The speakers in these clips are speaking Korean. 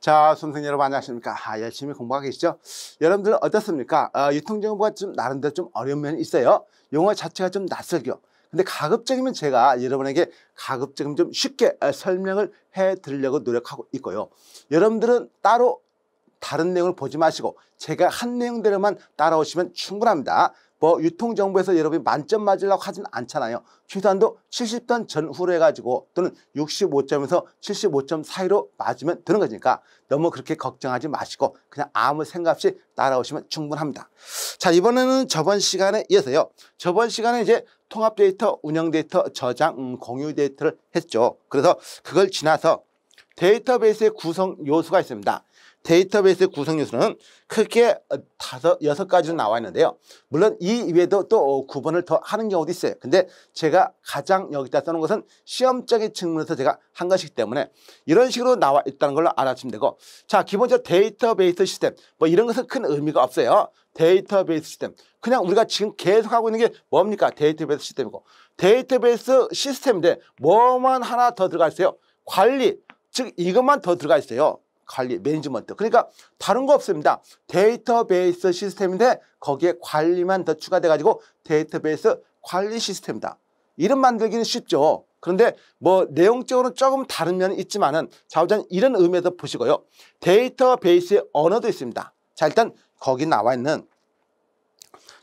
자, 선험생 여러분 안녕하십니까? 아, 열심히 공부하고 계시죠? 여러분들은 어떻습니까? 어, 유통정보가 좀 나름대로 좀 어려운 면이 있어요. 용어 자체가 좀 낯설죠. 근데 가급적이면 제가 여러분에게 가급적이면 좀 쉽게 어, 설명을 해드리려고 노력하고 있고요. 여러분들은 따로 다른 내용을 보지 마시고 제가 한 내용대로만 따라오시면 충분합니다. 뭐 유통정보에서 여러분이 만점 맞으려고 하진 않잖아요. 최소한도 70점 전후로 해가지고 또는 65점에서 75점 사이로 맞으면 되는 거니까 너무 그렇게 걱정하지 마시고 그냥 아무 생각 없이 따라오시면 충분합니다. 자 이번에는 저번 시간에 이어서요. 저번 시간에 이제 통합 데이터, 운영 데이터, 저장, 음, 공유 데이터를 했죠. 그래서 그걸 지나서 데이터베이스의 구성 요소가 있습니다. 데이터베이스 구성 요소는 크게 어, 다섯, 여섯 가지로 나와 있는데요. 물론 이 외에도 또 어, 구분을 더 하는 경우도 있어요. 근데 제가 가장 여기다 써놓은 것은 시험적인 측면에서 제가 한 것이기 때문에 이런 식으로 나와 있다는 걸로 알아주면 되고 자, 기본적으로 데이터베이스 시스템 뭐 이런 것은 큰 의미가 없어요. 데이터베이스 시스템 그냥 우리가 지금 계속하고 있는 게 뭡니까? 데이터베이스 시스템이고 데이터베이스 시스템인데 뭐만 하나 더 들어가 있어요? 관리 즉 이것만 더 들어가 있어요. 관리, 매니지먼트. 그러니까 다른 거 없습니다. 데이터베이스 시스템인데 거기에 관리만 더 추가돼가지고 데이터베이스 관리 시스템이다. 이름 만들기는 쉽죠. 그런데 뭐 내용적으로 조금 다른 면이 있지만은 좌우전 이런 의미에서 보시고요. 데이터베이스의 언어도 있습니다. 자 일단 거기 나와 있는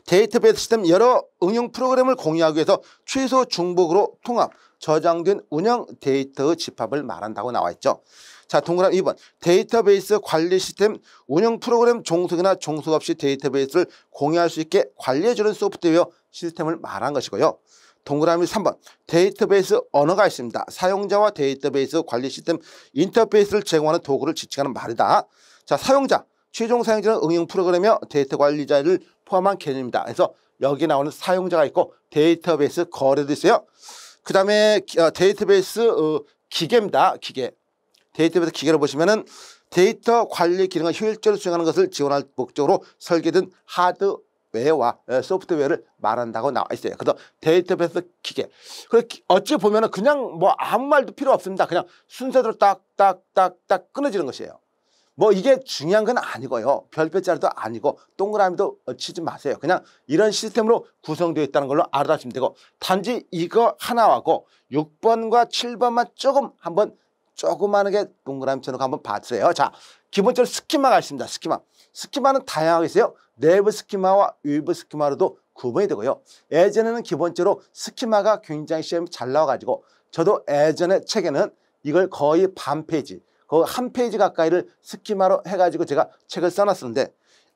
데이터베이스 시스템 여러 응용 프로그램을 공유하기 위해서 최소 중복으로 통합, 저장된 운영 데이터의 집합을 말한다고 나와 있죠. 자, 동그라미 2번. 데이터베이스 관리 시스템 운영 프로그램 종속이나 종속 없이 데이터베이스를 공유할 수 있게 관리해주는 소프트웨어 시스템을 말한 것이고요. 동그라미 3번. 데이터베이스 언어가 있습니다. 사용자와 데이터베이스 관리 시스템 인터페이스를 제공하는 도구를 지칭하는 말이다. 자, 사용자. 최종 사용자는 응용 프로그램이며 데이터 관리자를 포함한 개념입니다. 그래서 여기 나오는 사용자가 있고 데이터베이스 거래도 있어요. 그 다음에 어, 데이터베이스 어, 기계입니다. 기계. 데이터베이스 기계를 보시면은 데이터 관리 기능을 효율적으로 수행하는 것을 지원할 목적으로 설계된 하드웨어와 소프트웨어를 말한다고 나와 있어요. 그래서 데이터베이스 기계. 어찌 보면은 그냥 뭐 아무 말도 필요 없습니다. 그냥 순서대로 딱 딱 딱 딱 끊어지는 것이에요. 뭐 이게 중요한 건 아니고요. 별표자리도 아니고 동그라미도 치지 마세요. 그냥 이런 시스템으로 구성되어 있다는 걸로 알아두시면 되고 단지 이거 하나하고 6번과 7번만 조금 한번 조그만하게 동그라미 쳐놓고 한번 봐주세요. 자, 기본적으로 스키마가 있습니다. 스키마. 스키마는 다양하게 있어요. 내부 스키마와 외부 스키마로도 구분이 되고요. 예전에는 기본적으로 스키마가 굉장히 시험이 잘 나와가지고 저도 예전에 책에는 이걸 거의 반 페이지 그한 페이지 가까이를 스키마로 해가지고 제가 책을 써놨었는데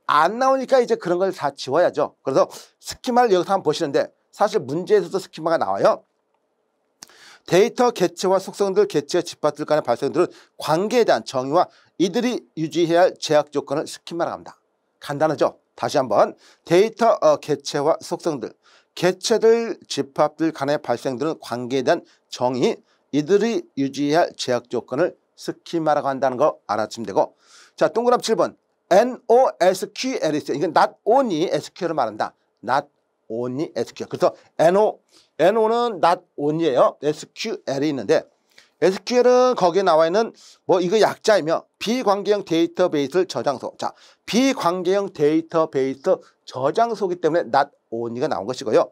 안 나오니까 이제 그런 걸 다 지워야죠. 그래서 스키마를 여기서 한번 보시는데 사실 문제에서도 스키마가 나와요. 데이터 개체와 속성들, 개체와 집합들 간의 발생들은 관계에 대한 정의와 이들이 유지해야 할 제약 조건을 스키마라고 합니다. 간단하죠? 다시 한번 데이터 어, 개체와 속성들, 개체들, 집합들 간의 발생들은 관계에 대한 정의, 이들이 유지해야 할 제약 조건을 스키마라고 한다는 거 알아주시면 되고 자 동그라미 7번 NOSQL 이 있어요. 이건 not only SQL을 말한다. not only SQL. 그래서 NO, NO는 not only예요. SQL이 있는데 SQL은 거기에 나와 있는 뭐 이거 약자이며 비관계형 데이터베이스 저장소. 자, 비관계형 데이터베이스 저장소기 때문에 not only가 나온 것이고요.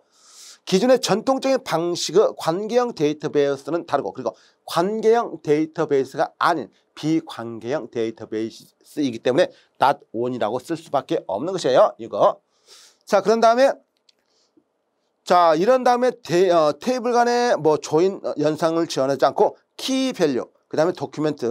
기존의 전통적인 방식의 관계형 데이터베이스는 다르고 그리고 관계형 데이터베이스가 아닌 비관계형 데이터베이스이기 때문에 dot on이라고 쓸 수밖에 없는 것이에요. 이거. 자, 그런 다음에 자, 이런 다음에 데, 어, 테이블 간의 뭐 조인 어, 연상을 지원하지 않고 키 밸류, 그다음에 도큐멘트,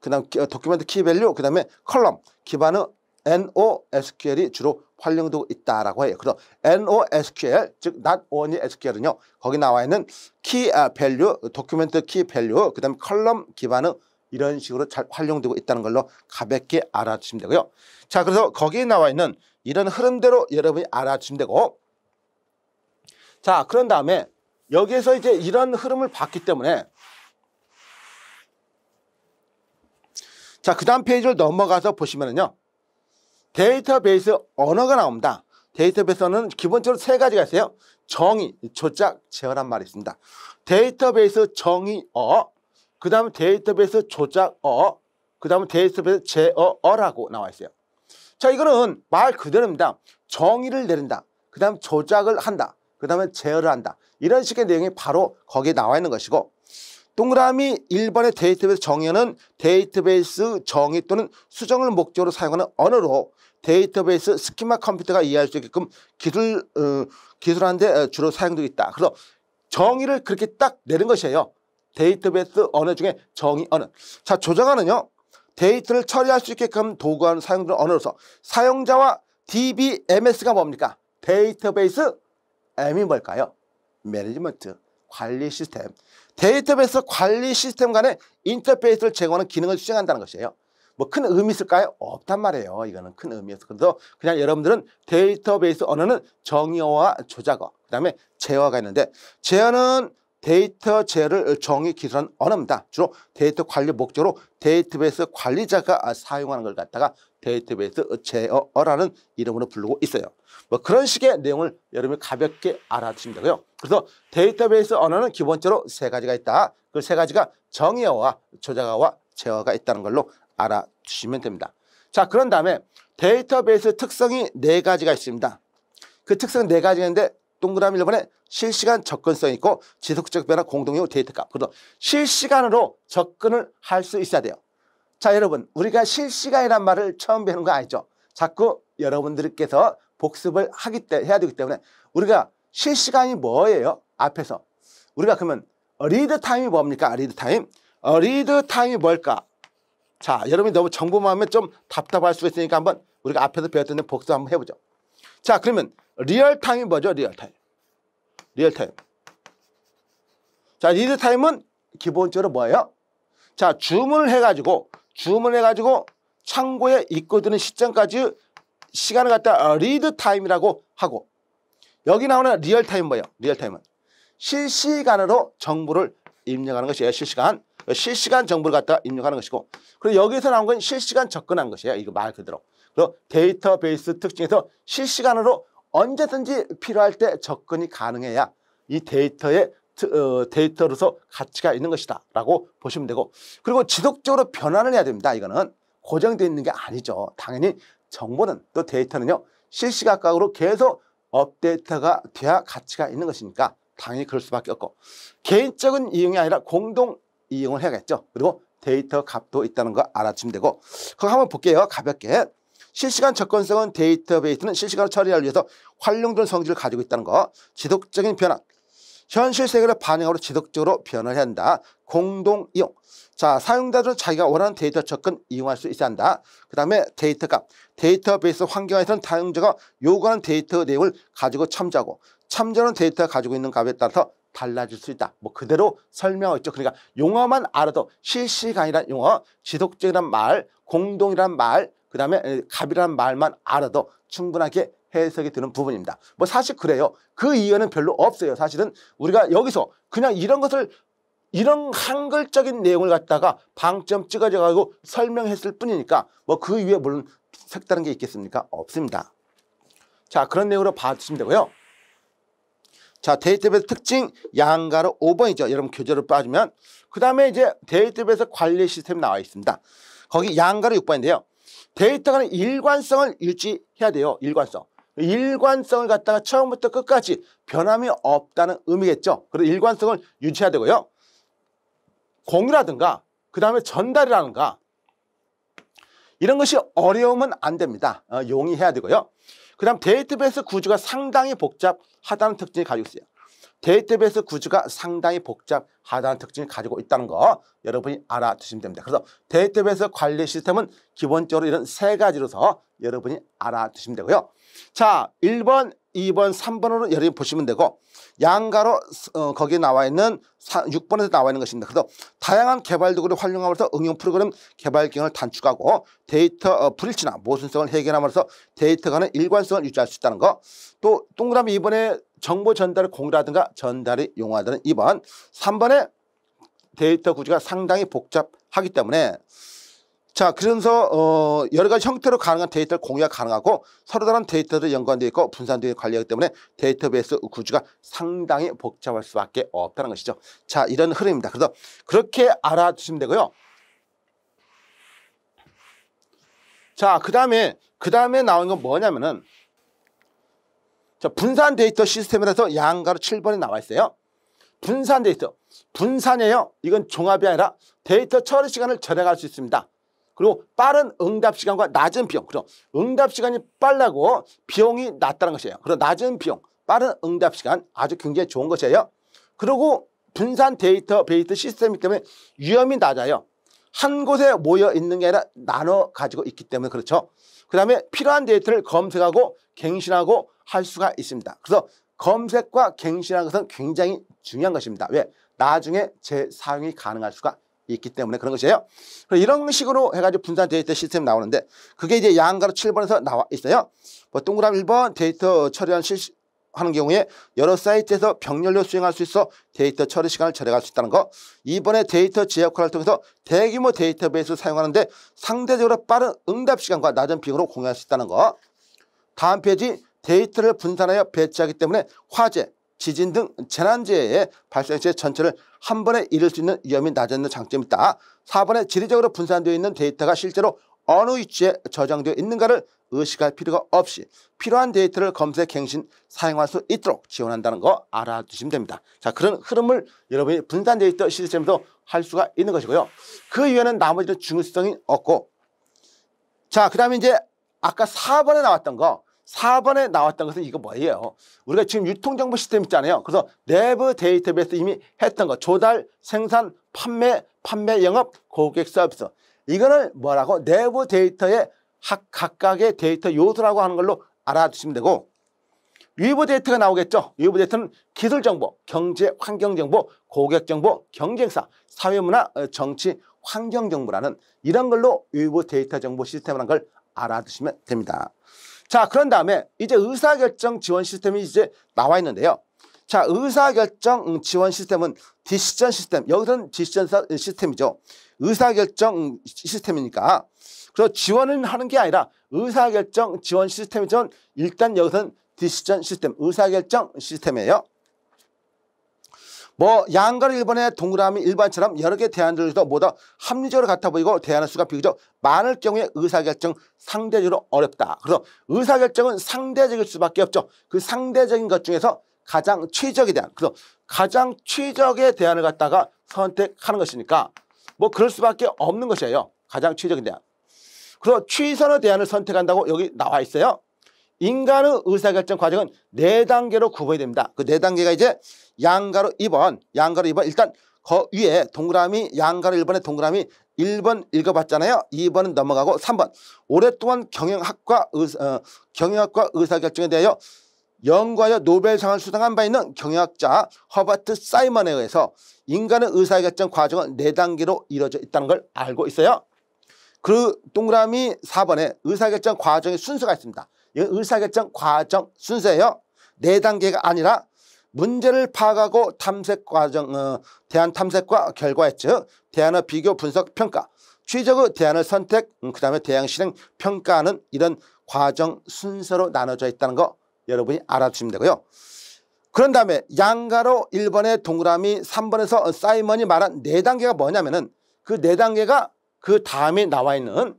그다음 어, 도큐멘트 키 밸류, 그다음에 컬럼 기반의 NO SQL이 주로 활용되고 있다라고 해요. 그래서 NOSQL 즉 not only SQL은요. 거기 나와 있는 키 밸류, 도큐멘트 키 밸류, 그다음에 컬럼 기반은 이런 식으로 잘 활용되고 있다는 걸로 가볍게 알아주시면 되고요. 자, 그래서 거기에 나와 있는 이런 흐름대로 여러분이 알아주시면 되고 자, 그런 다음에 여기에서 이제 이런 흐름을 봤기 때문에 자, 그 다음 페이지를 넘어가서 보시면은요. 데이터베이스 언어가 나옵니다. 데이터베이스는 기본적으로 세 가지가 있어요. 정의, 조작, 제어란 말이 있습니다. 데이터베이스 정의어, 그 다음에 데이터베이스 조작어, 그 다음에 데이터베이스 제어어라고 나와 있어요. 자, 이거는 말 그대로입니다. 정의를 내린다. 그 다음 에 조작을 한다. 그 다음에 제어를 한다. 이런 식의 내용이 바로 거기에 나와 있는 것이고 동그라미 1번의 데이터베이스 정의어는 데이터베이스 정의 또는 수정을 목적으로 사용하는 언어로 데이터베이스 스키마 컴퓨터가 이해할 수 있게끔 기술 어, 기술하는데 어, 주로 사용되고 있다. 그래서 정의를 그렇게 딱 내는 것이에요. 데이터베이스 언어 중에 정의 언어. 자, 조정하는요. 데이터를 처리할 수 있게끔 도구하는 사용되는 언어로서 사용자와 DBMS가 뭡니까? 데이터베이스 M이 뭘까요? 매니지먼트 관리 시스템. 데이터베이스 관리 시스템 간의 인터페이스를 제공하는 기능을 수행한다는 것이에요. 뭐큰 의미 있을까요? 없단 말이에요. 이거는 큰 의미에서. 그래서 그냥 여러분들은 데이터베이스 언어는 정의어와 조작어, 그 다음에 제어가 있는데 제어는 데이터 제어를 정의 기술한 언어입니다. 주로 데이터 관리 목적으로 데이터베이스 관리자가 사용하는 걸 갖다가 데이터베이스 제어라는 이름으로 부르고 있어요. 뭐 그런 식의 내용을 여러분이 가볍게 알아두시면 되고요. 그래서 데이터베이스 언어는 기본적으로 세 가지가 있다. 그 세 가지가 정의어와 조작어와 제어가 있다는 걸로 알아주시면 됩니다. 자 그런 다음에 데이터베이스 특성이 네 가지가 있습니다. 그 특성 네 가지가 있는데 동그라미 1번에 실시간 접근성이 있고 지속적 변화 공동용 데이터 값. 그래서 실시간으로 접근을 할 수 있어야 돼요. 자 여러분 우리가 실시간이란 말을 처음 배우는 거 아니죠? 자꾸 여러분들께서 복습을 하기 때 해야 되기 때문에 우리가 실시간이 뭐예요? 앞에서 우리가 그러면 리드 타임이 뭡니까? 리드 타임. 리드 타임이 뭘까? 자, 여러분이 너무 정보만 하면 좀 답답할 수가 있으니까 한번 우리가 앞에서 배웠던 복습 한번 해보죠. 자, 그러면 리얼타임이 뭐죠? 리얼타임. 리얼타임. 자, 리드타임은 기본적으로 뭐예요? 자, 주문을 해가지고, 주문을 해가지고 창고에 입고 드는 시점까지 시간을 갖다 리드타임이라고 어, 하고, 여기 나오는 리얼타임 뭐예요? 리얼타임은 실시간으로 정보를 입력하는 것이에요. 실시간. 실시간 정보를 갖다가 입력하는 것이고 그리고 여기서 나온 건 실시간 접근한 것이에요. 이거 말 그대로. 그리고 데이터베이스 특징에서 실시간으로 언제든지 필요할 때 접근이 가능해야 이 데이터의 어, 데이터로서 가치가 있는 것이다 라고 보시면 되고 그리고 지속적으로 변화를 해야 됩니다. 이거는 고정되어 있는 게 아니죠. 당연히 정보는 또 데이터는요. 실시각각으로 계속 업데이트가 돼야 가치가 있는 것이니까 당연히 그럴 수밖에 없고 개인적인 이용이 아니라 공동 이용을 해야겠죠. 그리고 데이터 값도 있다는 거 알아주시면 되고 그거 한번 볼게요. 가볍게 실시간 접근성은 데이터베이스는 실시간으로 처리하기 위해서 활용된 성질을 가지고 있다는 거 지속적인 변화 현실 세계를 반영하고 지속적으로 변화를 해야 한다. 공동 이용. 자, 사용자들은 자기가 원하는 데이터 접근 이용할 수 있어야 한다. 그 다음에 데이터 값. 데이터베이스 환경에서는 사용자가 요구하는 데이터 내용을 가지고 참조하고 참조하는 데이터 가지고 있는 값에 따라서 달라질 수 있다. 뭐 그대로 설명하고 있죠. 그러니까 용어만 알아도 실시간이란 용어, 지속적이란 말, 공동이란 말, 그 다음에 갑이란 말만 알아도 충분하게 해석이 되는 부분입니다. 뭐 사실 그래요. 그 이유는 별로 없어요. 사실은 우리가 여기서 그냥 이런 것을 이런 한글적인 내용을 갖다가 방점 찍어져가지고 설명했을 뿐이니까 뭐 그 위에 물론 색다른 게 있겠습니까? 없습니다. 자 그런 내용으로 봐주시면 되고요. 자, 데이터베이스 특징 양가로 5번이죠. 여러분 교재로 빠지면. 그 다음에 이제 데이터베이스 관리 시스템 나와 있습니다. 거기 양가로 6번인데요. 데이터 가 일관성을 유지해야 돼요. 일관성. 일관성을 갖다가 처음부터 끝까지 변함이 없다는 의미겠죠. 그래서 일관성을 유지해야 되고요. 공유라든가 그 다음에 전달이라든가 이런 것이 어려우면 안 됩니다. 어, 용이해야 되고요. 그 다음 데이터베이스 구조가 상당히 복잡하다는 특징을 가지고 있어요. 데이터베이스 구조가 상당히 복잡하다는 특징을 가지고 있다는 거 여러분이 알아두시면 됩니다. 그래서 데이터베이스 관리 시스템은 기본적으로 이런 세 가지로서 여러분이 알아두시면 되고요. 자, 1번 2번, 3번으로 여러분 보시면 되고 양가로 어, 거기에 나와 있는 사, 6번에 서 나와 있는 것입니다. 그래서 다양한 개발 도구를 활용함으로써 응용 프로그램 개발 기능을 단축하고 데이터 어, 불일치나 모순성을 해결함으로써 데이터 간의 일관성을 유지할 수 있다는 거. 또 동그라미 2번에 정보 전달을 공유라든가 전달이 용하다는 2번. 3번에 데이터 구조가 상당히 복잡하기 때문에 자, 그래서 어, 여러 가지 형태로 가능한 데이터를 공유가 가능하고 서로 다른 데이터들 연관되어 있고 분산되어 관리하기 때문에 데이터베이스 구조가 상당히 복잡할 수밖에 없다는 것이죠. 자, 이런 흐름입니다. 그래서 그렇게 알아두시면 되고요. 자, 그 다음에 그 다음에 나오는 건 뭐냐면은 자, 분산 데이터 시스템이라서 양가로 7번이 나와 있어요. 분산 데이터. 분산이에요. 이건 종합이 아니라 데이터 처리 시간을 절약할 수 있습니다. 그리고 빠른 응답 시간과 낮은 비용. 그럼 응답 시간이 빨라고 비용이 낮다는 것이에요. 그럼 낮은 비용, 빠른 응답 시간 아주 굉장히 좋은 것이에요. 그리고 분산 데이터 베이스 시스템이기 때문에 위험이 낮아요. 한 곳에 모여 있는 게 아니라 나눠 가지고 있기 때문에 그렇죠. 그 다음에 필요한 데이터를 검색하고 갱신하고 할 수가 있습니다. 그래서 검색과 갱신하는 것은 굉장히 중요한 것입니다. 왜? 나중에 재사용이 가능할 수가 있기 때문에 그런 것이에요. 이런 식으로 해가지고 분산 데이터 시스템 나오는데 그게 이제 양가로 7번에서 나와 있어요. 뭐 동그라미 1번 데이터 처리한 실시 하는 경우에 여러 사이트에서 병렬로 수행할 수 있어 데이터 처리 시간을 절약할 수 있다는 거 이번에 데이터 제약화를 통해서 대규모 데이터베이스를 사용하는데 상대적으로 빠른 응답 시간과 낮은 비용으로 공유할 수 있다는 거 다음 페이지 데이터를 분산하여 배치하기 때문에 화재, 지진 등 재난재해의 발생시에 전체를 한 번에 잃을 수 있는 위험이 낮아지는 장점이 있다. 4번에 지리적으로 분산되어 있는 데이터가 실제로 어느 위치에 저장되어 있는가를 의식할 필요가 없이 필요한 데이터를 검색, 갱신, 사용할 수 있도록 지원한다는 거 알아두시면 됩니다. 자, 그런 흐름을 여러분이 분산 데이터 시스템에서 할 수가 있는 것이고요. 그 이외에는 나머지는 중요성이 없고 자, 그 다음에 이제 아까 4번에 나왔던 거 사번에 나왔던 것은 이거 뭐예요? 우리가 지금 유통정보 시스템 있잖아요. 그래서 내부 데이터베이스 이미 했던 거 조달, 생산, 판매, 판매 영업, 고객 서비스 이거는 뭐라고 내부 데이터의 각각의 데이터 요소라고 하는 걸로 알아두시면 되고 위부 데이터가 나오겠죠. 위부 데이터는 기술 정보, 경제 환경 정보, 고객 정보, 경쟁사, 사회 문화, 어, 정치, 환경 정보라는 이런 걸로 위부 데이터 정보 시스템이라는 걸 알아두시면 됩니다. 자, 그런 다음에 이제 의사결정 지원 시스템이 이제 나와 있는데요. 자, 의사결정 지원 시스템은 디시전 시스템. 여기서는 디시전 시스템이죠. 의사결정 시스템이니까. 그래서 지원을 하는 게 아니라 의사결정 지원 시스템이전 일단 여기서는 디시전 시스템, 의사결정 시스템이에요. 뭐 양가를 일본의 동그라미 일반처럼 여러 개대안들도 모두 합리적으로 같아 보이고 대안의 수가 비교적 많을 경우에 의사결정 상대적으로 어렵다. 그래서 의사결정은 상대적일 수밖에 없죠. 그 상대적인 것 중에서 가장 최적에 대한 그래서 가장 최적의 대안을 갖다가 선택하는 것이니까 뭐 그럴 수밖에 없는 것이에요. 가장 최적인 대안. 그래서 최선의 대안을 선택한다고 여기 나와 있어요. 인간의 의사결정 과정은 네 단계로 구분이 됩니다. 그 네 단계가 이제 양가로 2번, 양가로 2번. 일단 거 위에 동그라미, 양가로 1번에 동그라미 1번 읽어봤잖아요. 2번은 넘어가고 3번. 오랫동안 경영학과 의사, 어, 경영학과 의사결정에 대하여 연구하여 노벨상을 수상한 바 있는 경영학자 허버트 사이먼에 의해서 인간의 의사결정 과정은 네단계로 이루어져 있다는 걸 알고 있어요. 그 동그라미 4번에 의사결정 과정의 순서가 있습니다. 이건 의사결정 과정 순서예요. 네 단계가 아니라 문제를 파악하고 탐색 과정, 어, 대안 탐색과 결과에 즉 대안의 비교 분석 평가, 취적의 대안을 선택, 음, 그 다음에 대안 실행 평가하는 이런 과정 순서로 나눠져 있다는 거 여러분이 알아주시면 되고요. 그런 다음에 양가로 1번의 동그라미 3번에서 사이먼이 말한 네단계가 뭐냐면은 그 네단계가그 다음에 나와 있는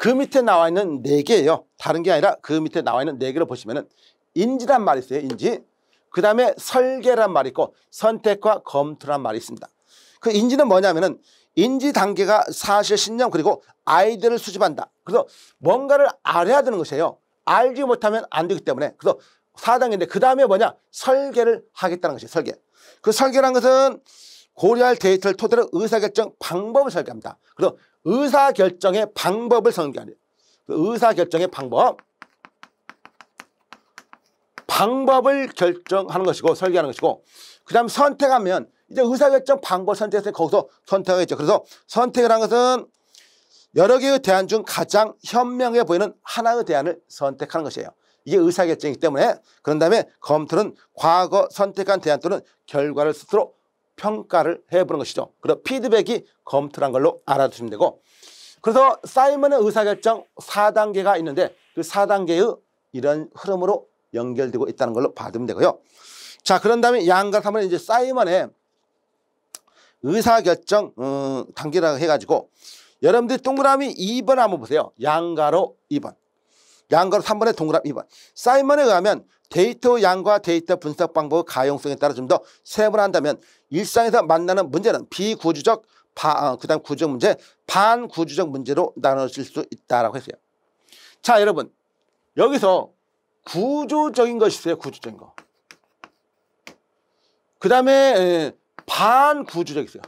그 밑에 나와 있는 네개예요 다른 게 아니라 그 밑에 나와 있는 네개를 보시면은 인지란 말이 있어요. 인지. 그 다음에 설계란 말이 있고 선택과 검토란 말이 있습니다. 그 인지는 뭐냐면은 인지 단계가 사실 신념 그리고 아이디어를 수집한다. 그래서 뭔가를 알아야 되는 것이에요. 알지 못하면 안 되기 때문에 그래서 4단계인데그 다음에 뭐냐 설계를 하겠다는 것이 설계. 그 설계란 것은 고려할 데이터를 토대로 의사결정 방법을 설계합니다. 그래서 의사결정의 방법을 성립하에요그 의사결정의 방법. 방법을 결정하는 것이고 설계하는 것이고 그 다음 선택하면 이제 의사결정 방법 선택해서 거기서 선택하겠죠. 그래서 선택을한 것은 여러 개의 대안 중 가장 현명해 보이는 하나의 대안을 선택하는 것이에요. 이게 의사결정이기 때문에 그런 다음에 검토는 과거 선택한 대안 또는 결과를 스스로 평가를 해보는 것이죠. 그리고 피드백이 검토란 걸로 알아두시면 되고 그래서 사이먼의 의사결정 4단계가 있는데 그 4단계의 이런 흐름으로 연결되고 있다는 걸로 받으면 되고요. 자 그런 다음에 양과 삼은 이제 사이먼의 의사결정 음, 단계라고 해가지고 여러분들 동그라미 2번 한번 보세요. 양가로 2번. 양과로 3번에 동그라미 2번. 사이먼에 의하면 데이터 양과 데이터 분석 방법의 가용성에 따라 좀 더세분한다면 일상에서 만나는 문제는 비구조적, 어, 그 다음 구조적 문제, 반구조적 문제로 나눠질 수 있다라고 했어요. 자, 여러분. 여기서 구조적인 것이 있어요. 구조적인 거. 그 다음에 반구조적 이 있어요.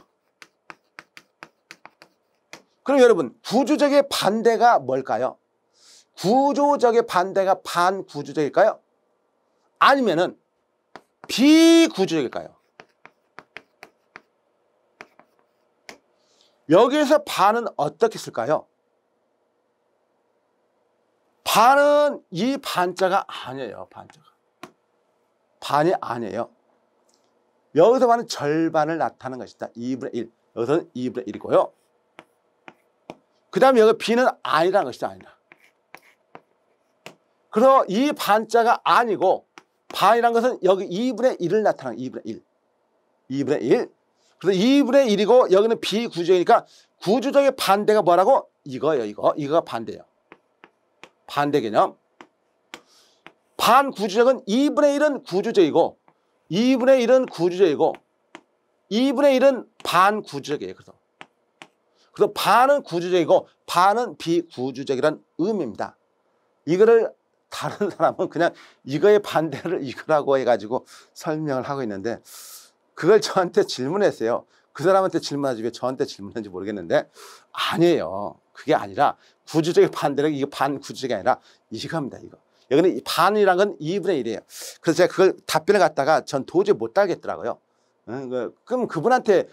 그럼 여러분 구조적의 반대가 뭘까요? 구조적의 반대가 반구조적일까요? 아니면은 비구조적일까요? 여기에서 반은 어떻게 쓸까요? 반은 이 반자가 아니에요. 반자가. 반이 아니에요. 여기서 반은 절반을 나타낸 것이다. 2분의 1. 여기서는 2분의 1이고요. 그 다음에 여기 B는 아니라는 것이다. 아니라. 그래서 이 반자가 아니고 반이란 것은 여기 2분의 1을 나타내는 2분의 1. 2분의 1. 그래서 2분의 1이고 여기는 비구조이니까 구조적의 반대가 뭐라고? 이거예요. 이거. 이거가 반대예요. 반대 개념. 반구조적은 2분의 1은 구조적이고 2분의 1은 구조적이고 2분의 1은 반구조적이에요. 그래서 그래서 반은 구조적이고 반은 비구조적이라는 의미입니다. 이거를 다른 사람은 그냥 이거의 반대를 이거라고 해가지고 설명을 하고 있는데 그걸 저한테 질문했어요. 그 사람한테 질문하지 왜 저한테 질문했는지 모르겠는데 아니에요. 그게 아니라 구조적인 반대는 이거 반구조적이 아니라 이겁니다. 이거. 여기는 반이란 건 2분의 1이에요. 그래서 제가 그걸 답변을 갖다가 전 도저히 못 달겠더라고요. 그, 그럼 그분한테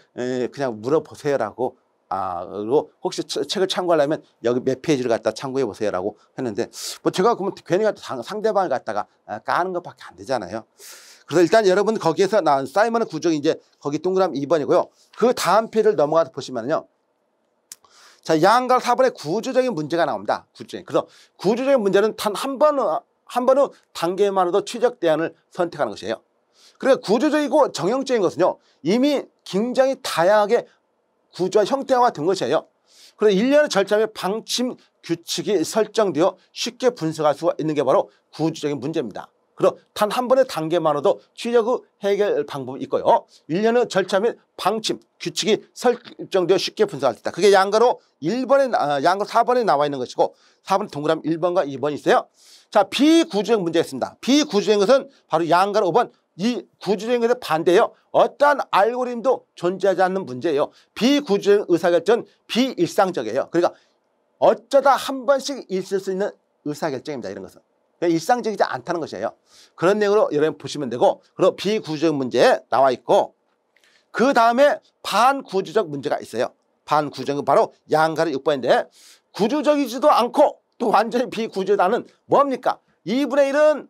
그냥 물어보세요라고 아, 그리고 혹시 책을 참고하려면 여기 몇 페이지를 갖다 참고해 보세요라고 했는데 뭐 제가 그러면 괜히 갖다 상대방을 갖다가 아, 까는 것밖에 안 되잖아요. 그래서 일단 여러분 거기에서 나온 사이먼의 구조이 이제 거기 동그라미 2번이고요. 그 다음 페이지를 넘어가서 보시면요. 자, 양과 4번의 구조적인 문제가 나옵니다. 구조적인. 그래서 구조적인 문제는 단 한 번, 한 번의 단계만으로도 최적 대안을 선택하는 것이에요. 그러니까 구조적이고 정형적인 것은요. 이미 굉장히 다양하게 구조와 형태화된 것이에요. 그래서 일련의 절차며 방침 규칙이 설정되어 쉽게 분석할 수 있는 게 바로 구조적인 문제입니다. 그럼 단 한 번의 단계만으로도 취재구 해결 방법이 있고요. 일련의 절차 및 방침, 규칙이 설정되어 쉽게 분석할 수 있다. 그게 양가로 일번에 아, 양가로 사번에 나와 있는 것이고 4번 동그라미 1번과2번이 있어요. 자, 비구조적 문제였습니다 비구조적인 것은 바로 양가로 5번 이 구조적인 것에 반대예요. 어떠한 알고리즘도 존재하지 않는 문제예요. 비구조적인 의사결정은 비일상적이에요. 그러니까 어쩌다 한 번씩 있을 수 있는 의사결정입니다. 이런 것은. 그러니까 일상적이지 않다는 것이에요. 그런 내용으로 여러분 보시면 되고 그리고 비구조적 문제에 나와 있고 그 다음에 반구조적 문제가 있어요. 반구조적은 바로 양가를 6번인데 구조적이지도 않고 또 완전히 비구조다는 뭡니까? 2분의 1은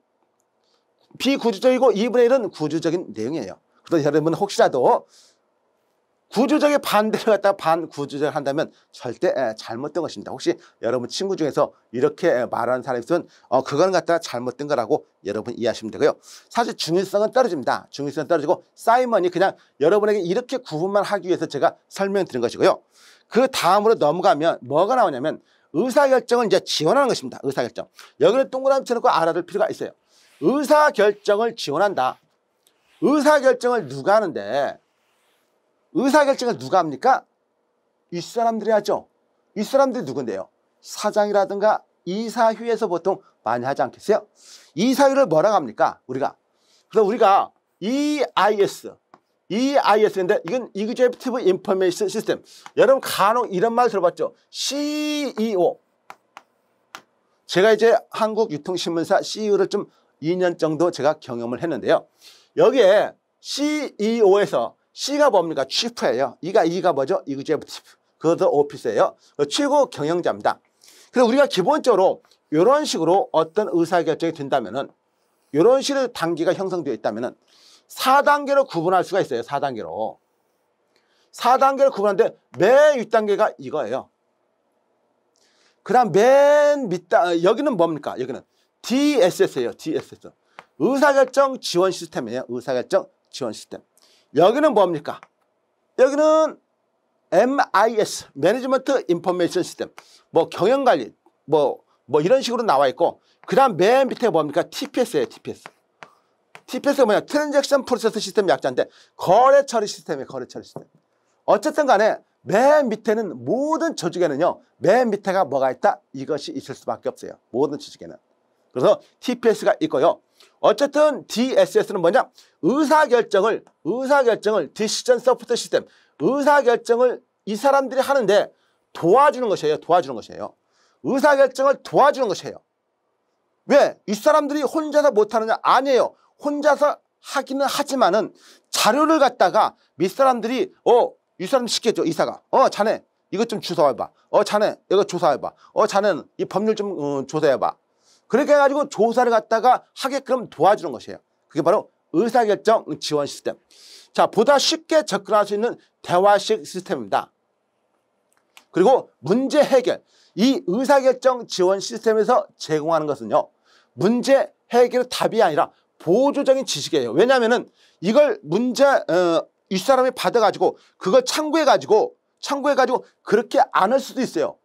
비구조적이고 2분의 1은 구조적인 내용이에요. 그래서 여러분 혹시라도 구조적의 반대를 갖다가 반구조적을 한다면 절대 잘못된 것입니다. 혹시 여러분 친구 중에서 이렇게 말하는 사람이 있으면 어, 그거는 갖다가 잘못된 거라고 여러분 이해하시면 되고요. 사실 중요성은 떨어집니다. 중요성은 떨어지고 사이먼이 그냥 여러분에게 이렇게 구분만 하기 위해서 제가 설명드린 것이고요. 그 다음으로 넘어가면 뭐가 나오냐면 의사결정을 이제 지원하는 것입니다. 의사결정. 여기를 동그라미 쳐놓고 알아둘 필요가 있어요. 의사결정을 지원한다. 의사결정을 누가 하는데 의사결정을 누가 합니까? 이 사람들이 하죠. 이 사람들이 누군데요? 사장이라든가 이사회에서 보통 많이 하지 않겠어요? 이사회를 뭐라고 합니까? 우리가. 그래서 우리가 EIS, EIS인데 이건 Executive Information System. 여러분 간혹 이런 말 들어봤죠? CEO. 제가 이제 한국유통신문사 CEO를 좀 2년 정도 제가 경험을 했는데요. 여기에 CEO에서 C가 뭡니까? 치프예요. e 가 E가 뭐죠? 이그제부티브. 그것도 오피스예요. 최고 경영자입니다. 그래서 우리가 기본적으로 이런 식으로 어떤 의사결정이 된다면은 이런 식으로 단계가 형성되어 있다면은 4단계로 구분할 수가 있어요. 4단계로. 4단계를 구분하는데 맨 윗단계가 이거예요. 그 다음 맨 밑단, 여기는 뭡니까? 여기는 DSS예요. DSS. 의사결정 지원 시스템이에요. 의사결정 지원 시스템. 여기는 뭡니까? 여기는 MIS, 매니지먼트 인포메이션 시스템. 뭐 경영관리, 뭐, 뭐 이런 식으로 나와 있고, 그 다음 맨 밑에 뭡니까? TPS예요, TPS. TPS가 뭐냐? 트랜잭션 프로세스 시스템 약자인데, 거래 처리 시스템이에요, 거래 처리 시스템. 어쨌든 간에, 맨 밑에는 모든 조직에는요, 맨 밑에가 뭐가 있다? 이것이 있을 수밖에 없어요. 모든 조직에는. 그래서 TPS가 있고요. 어쨌든 DSS는 뭐냐? 의사결정을 의사결정을 디시전 소프트 시스템 의사결정을 이 사람들이 하는데 도와주는 것이에요. 도와주는 것이에요. 의사결정을 도와주는 것이에요. 왜? 이 사람들이 혼자서 못하느냐? 아니에요. 혼자서 하기는 하지만은 자료를 갖다가 밑사람들이 어, 이 사람 시켰죠. 이사가. 어, 자네 이것 좀주사해봐 어, 자네 이거 조사해봐. 어, 자네는 이 법률 좀 어, 조사해봐. 그렇게 해가지고 조사를 갖다가 하게끔 도와주는 것이에요. 그게 바로 의사결정 지원 시스템. 자, 보다 쉽게 접근할 수 있는 대화식 시스템입니다. 그리고 문제 해결. 이 의사결정 지원 시스템에서 제공하는 것은요. 문제 해결 답이 아니라 보조적인 지식이에요. 왜냐하면 이걸 문제 어, 이 사람이 받아가지고 그걸 참고해가지고 참고해가지고 그렇게 안 할 수도 있어요.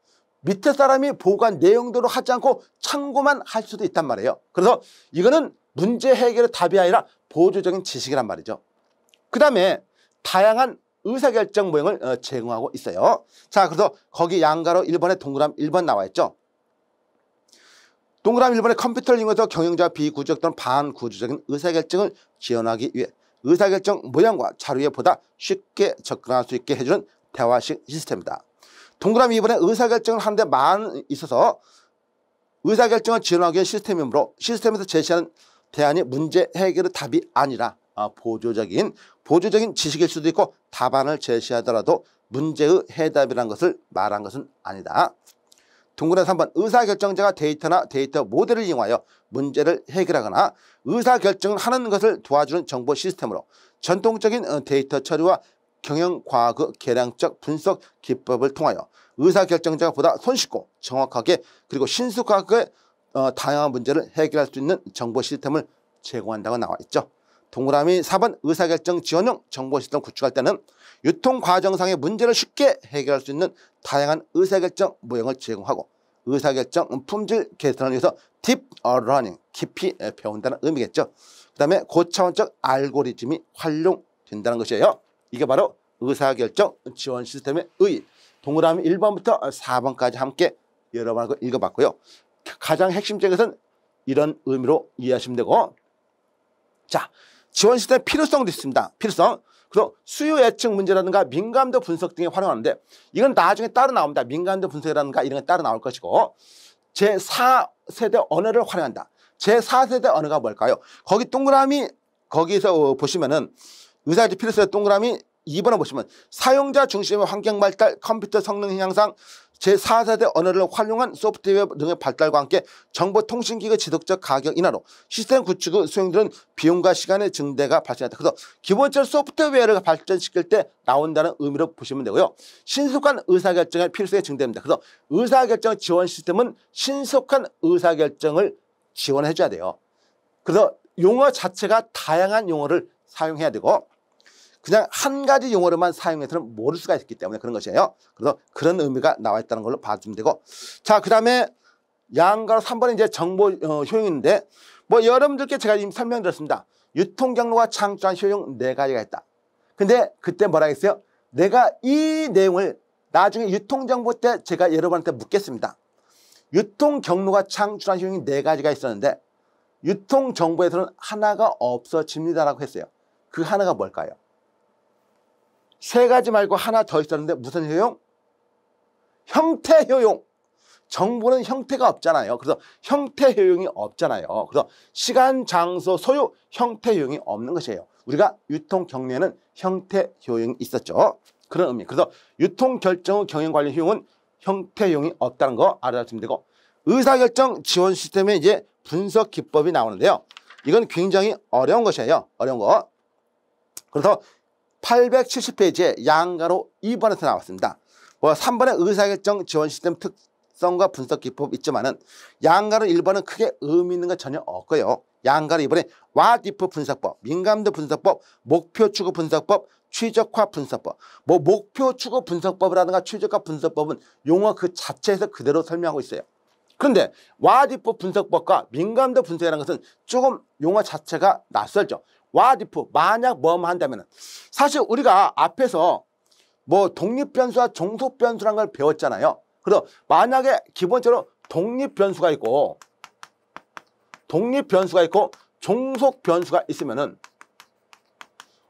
밑에 사람이 보관 내용대로 하지 않고 참고만 할 수도 있단 말이에요. 그래서 이거는 문제 해결의 답이 아니라 보조적인 지식이란 말이죠. 그 다음에 다양한 의사결정 모형을 어, 제공하고 있어요. 자, 그래서 거기 양가로 1번에 동그라미 1번 나와 있죠. 동그라미 1번에 컴퓨터를 이용해서 경영자 비구조적 또는 반구조적인 의사결정을 지원하기 위해 의사결정 모형과 자료에 보다 쉽게 접근할 수 있게 해주는 대화식 시스템이다. 동그라미 2번에 의사결정을 하는데 만 있어서 의사결정을 지원하기 위한 시스템이므로 시스템에서 제시하는 대안이 문제 해결의 답이 아니라 아, 보조적인 보조적인 지식일 수도 있고 답안을 제시하더라도 문제의 해답이라는 것을 말한 것은 아니다. 동그라미 3번 의사결정자가 데이터나 데이터 모델을 이용하여 문제를 해결하거나 의사결정을 하는 것을 도와주는 정보 시스템으로 전통적인 어, 데이터 처리와 경영과학의 계량적 분석 기법을 통하여 의사결정자가 보다 손쉽고 정확하게 그리고 신속하게 어, 다양한 문제를 해결할 수 있는 정보 시스템을 제공한다고 나와 있죠. 동그라미 4번 의사결정 지원용 정보 시스템 구축할 때는 유통 과정상의 문제를 쉽게 해결할 수 있는 다양한 의사결정 모형을 제공하고 의사결정 품질 개선을 위해서 딥 러닝, 깊이 배운다는 의미겠죠. 그 다음에 고차원적 알고리즘이 활용된다는 것이에요. 이게 바로 의사결정 지원 시스템의 의. 동그라미 1번부터 4번까지 함께 여러분하고 읽어봤고요. 가장 핵심적인 것은 이런 의미로 이해하시면 되고 자 지원 시스템 의 필요성도 있습니다. 필요성. 그리고 수요 예측 문제라든가 민감도 분석 등에 활용하는데 이건 나중에 따로 나옵니다. 민감도 분석이라든가 이런 게 따로 나올 것이고 제4세대 언어를 활용한다. 제4세대 언어가 뭘까요? 거기 동그라미 거기서 보시면은 의사의 필요성의 동그라미 2번을 보시면 사용자 중심의 환경 발달, 컴퓨터 성능 향상, 제4세대 언어를 활용한 소프트웨어 등의 발달과 함께 정보통신기기 지속적 가격 인하로 시스템 구축의 수행들은 비용과 시간의 증대가 발생한다. 그래서 기본적으로 소프트웨어를 발전시킬 때 나온다는 의미로 보시면 되고요. 신속한 의사결정의 필수의 증대입니다. 그래서 의사결정 지원 시스템은 신속한 의사결정을 지원해줘야 돼요. 그래서 용어 자체가 다양한 용어를 사용해야 되고 그냥 한 가지 용어로만 사용해서는 모를 수가 있기 때문에 그런 것이에요. 그래서 그런 의미가 나와 있다는 걸로 봐주면 되고 자, 그 다음에 양가로 3번이 이제 정보 어, 효용인데 뭐 여러분들께 제가 지금 설명드렸습니다. 유통 경로가 창조한 효용 네 가지가 있다. 근데 그때 뭐라 했어요? 내가 이 내용을 나중에 유통정보 때 제가 여러분한테 묻겠습니다. 유통 경로가 창출한 효용이 네 가지가 있었는데 유통 정보에서는 하나가 없어집니다라고 했어요. 그 하나가 뭘까요? 세 가지 말고 하나 더 있었는데 무슨 효용? 형태 효용. 정보는 형태가 없잖아요. 그래서 형태 효용이 없잖아요. 그래서 시간, 장소, 소유, 형태 효용이 없는 것이에요. 우리가 유통 경례는 형태 효용이 있었죠. 그런 의미. 그래서 유통 결정 후 경영 관리 효용은 형태 효용이 없다는 거 알아두시면 되고 의사 결정 지원 시스템에 이제 분석 기법이 나오는데요. 이건 굉장히 어려운 것이에요. 어려운 거. 그래서 870페이지에 양가로 2번에서 나왔습니다. 뭐3번에 의사결정 지원 시스템 특성과 분석 기법 있지만은 양가로 1번은 크게 의미 있는 건 전혀 없고요. 양가로 2번에 와디프 분석법, 민감도 분석법, 목표 추구 분석법, 최적화 분석법. 뭐 목표 추구 분석법이라든가 최적화 분석법은 용어 그 자체에서 그대로 설명하고 있어요. 그런데 와디프 분석법과 민감도 분석이라는 것은 조금 용어 자체가 낯설죠. 와디프 만약 뭐뭐 한다면 사실 우리가 앞에서 뭐 독립변수와 종속변수라는 걸 배웠잖아요. 그래서 만약에 기본적으로 독립변수가 있고 독립변수가 있고 종속변수가 있으면은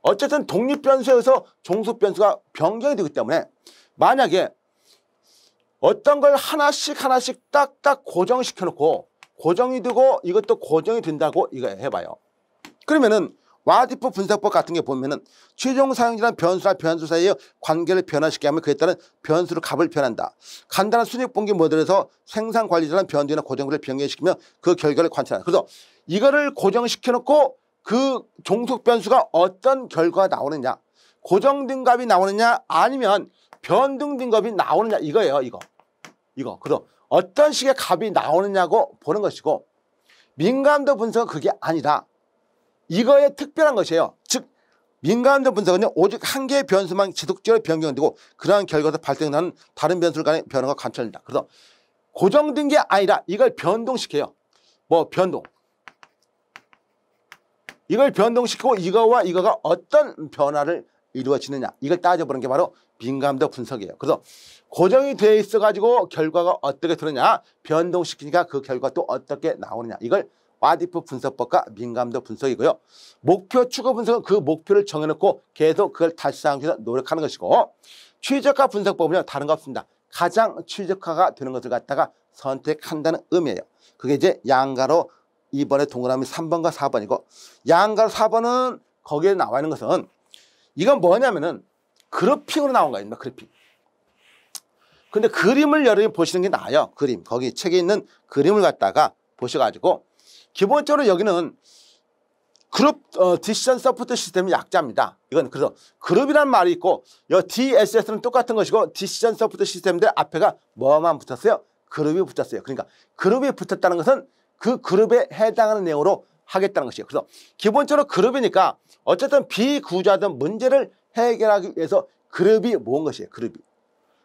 어쨌든 독립변수에 의해서 종속변수가 변경이 되기 때문에 만약에 어떤 걸 하나씩 하나씩 딱딱 고정시켜 놓고 고정이 되고 이것도 고정이 된다고 이거 해봐요. 그러면은 와디프 분석법 같은 게 보면은 최종 사용자는 변수나 변수 사이의 관계를 변화시키게 하면 그에 따른 변수로 값을 변한다. 간단한 순익분기 모델에서 생산 관리자는 변수나 고정구를 변경시키며 그 결과를 관찰한다. 그래서 이거를 고정시켜 놓고 그 종속 변수가 어떤 결과가 나오느냐. 고정 등값이 나오느냐 아니면 변등 등값이 나오느냐 이거예요, 이거. 이거. 그래서 어떤 식의 값이 나오느냐고 보는 것이고 민감도 분석은 그게 아니다. 이거의 특별한 것이에요. 즉 민감도 분석은 오직 한 개의 변수만 지속적으로 변경되고 그러한 결과에서 발생하는 다른 변수 간의 변화가 관찰된다. 그래서 고정된 게 아니라 이걸 변동시켜요. 뭐 변동. 이걸 변동시키고 이거와 이거가 어떤 변화를 이루어지느냐 이걸 따져보는 게 바로 민감도 분석이에요. 그래서 고정이 돼 있어가지고 결과가 어떻게 되느냐 변동시키니까 그 결과 또 어떻게 나오느냐 이걸 와디프 분석법과 민감도 분석이고요. 목표 추구 분석은 그 목표를 정해놓고 계속 그걸 달성하기 위해서 노력하는 것이고 최적화 분석법은요. 다른 거 없습니다. 가장 최적화가 되는 것을 갖다가 선택한다는 의미예요. 그게 이제 양가로 이번에 동그라미 3번과 4번이고 양가로 4번은 거기에 나와 있는 것은 이건 뭐냐면은 그래픽으로 나온 거입니다. 그래픽. 근데 그림을 여러분이 보시는 게 나아요. 그림. 거기 책에 있는 그림을 갖다가 보셔가지고 기본적으로 여기는 그룹 어, 디시전 서포트 시스템이 약자입니다. 이건 그래서 그룹이란 말이 있고 여 DSS는 똑같은 것이고 디시전 서포트 시스템들 앞에가 뭐만 붙었어요? 그룹이 붙었어요. 그러니까 그룹이 붙었다는 것은 그 그룹에 해당하는 내용으로 하겠다는 것이에요. 그래서 기본적으로 그룹이니까 어쨌든 비구조하던 문제를 해결하기 위해서 그룹이 모은 것이에요. 그룹이.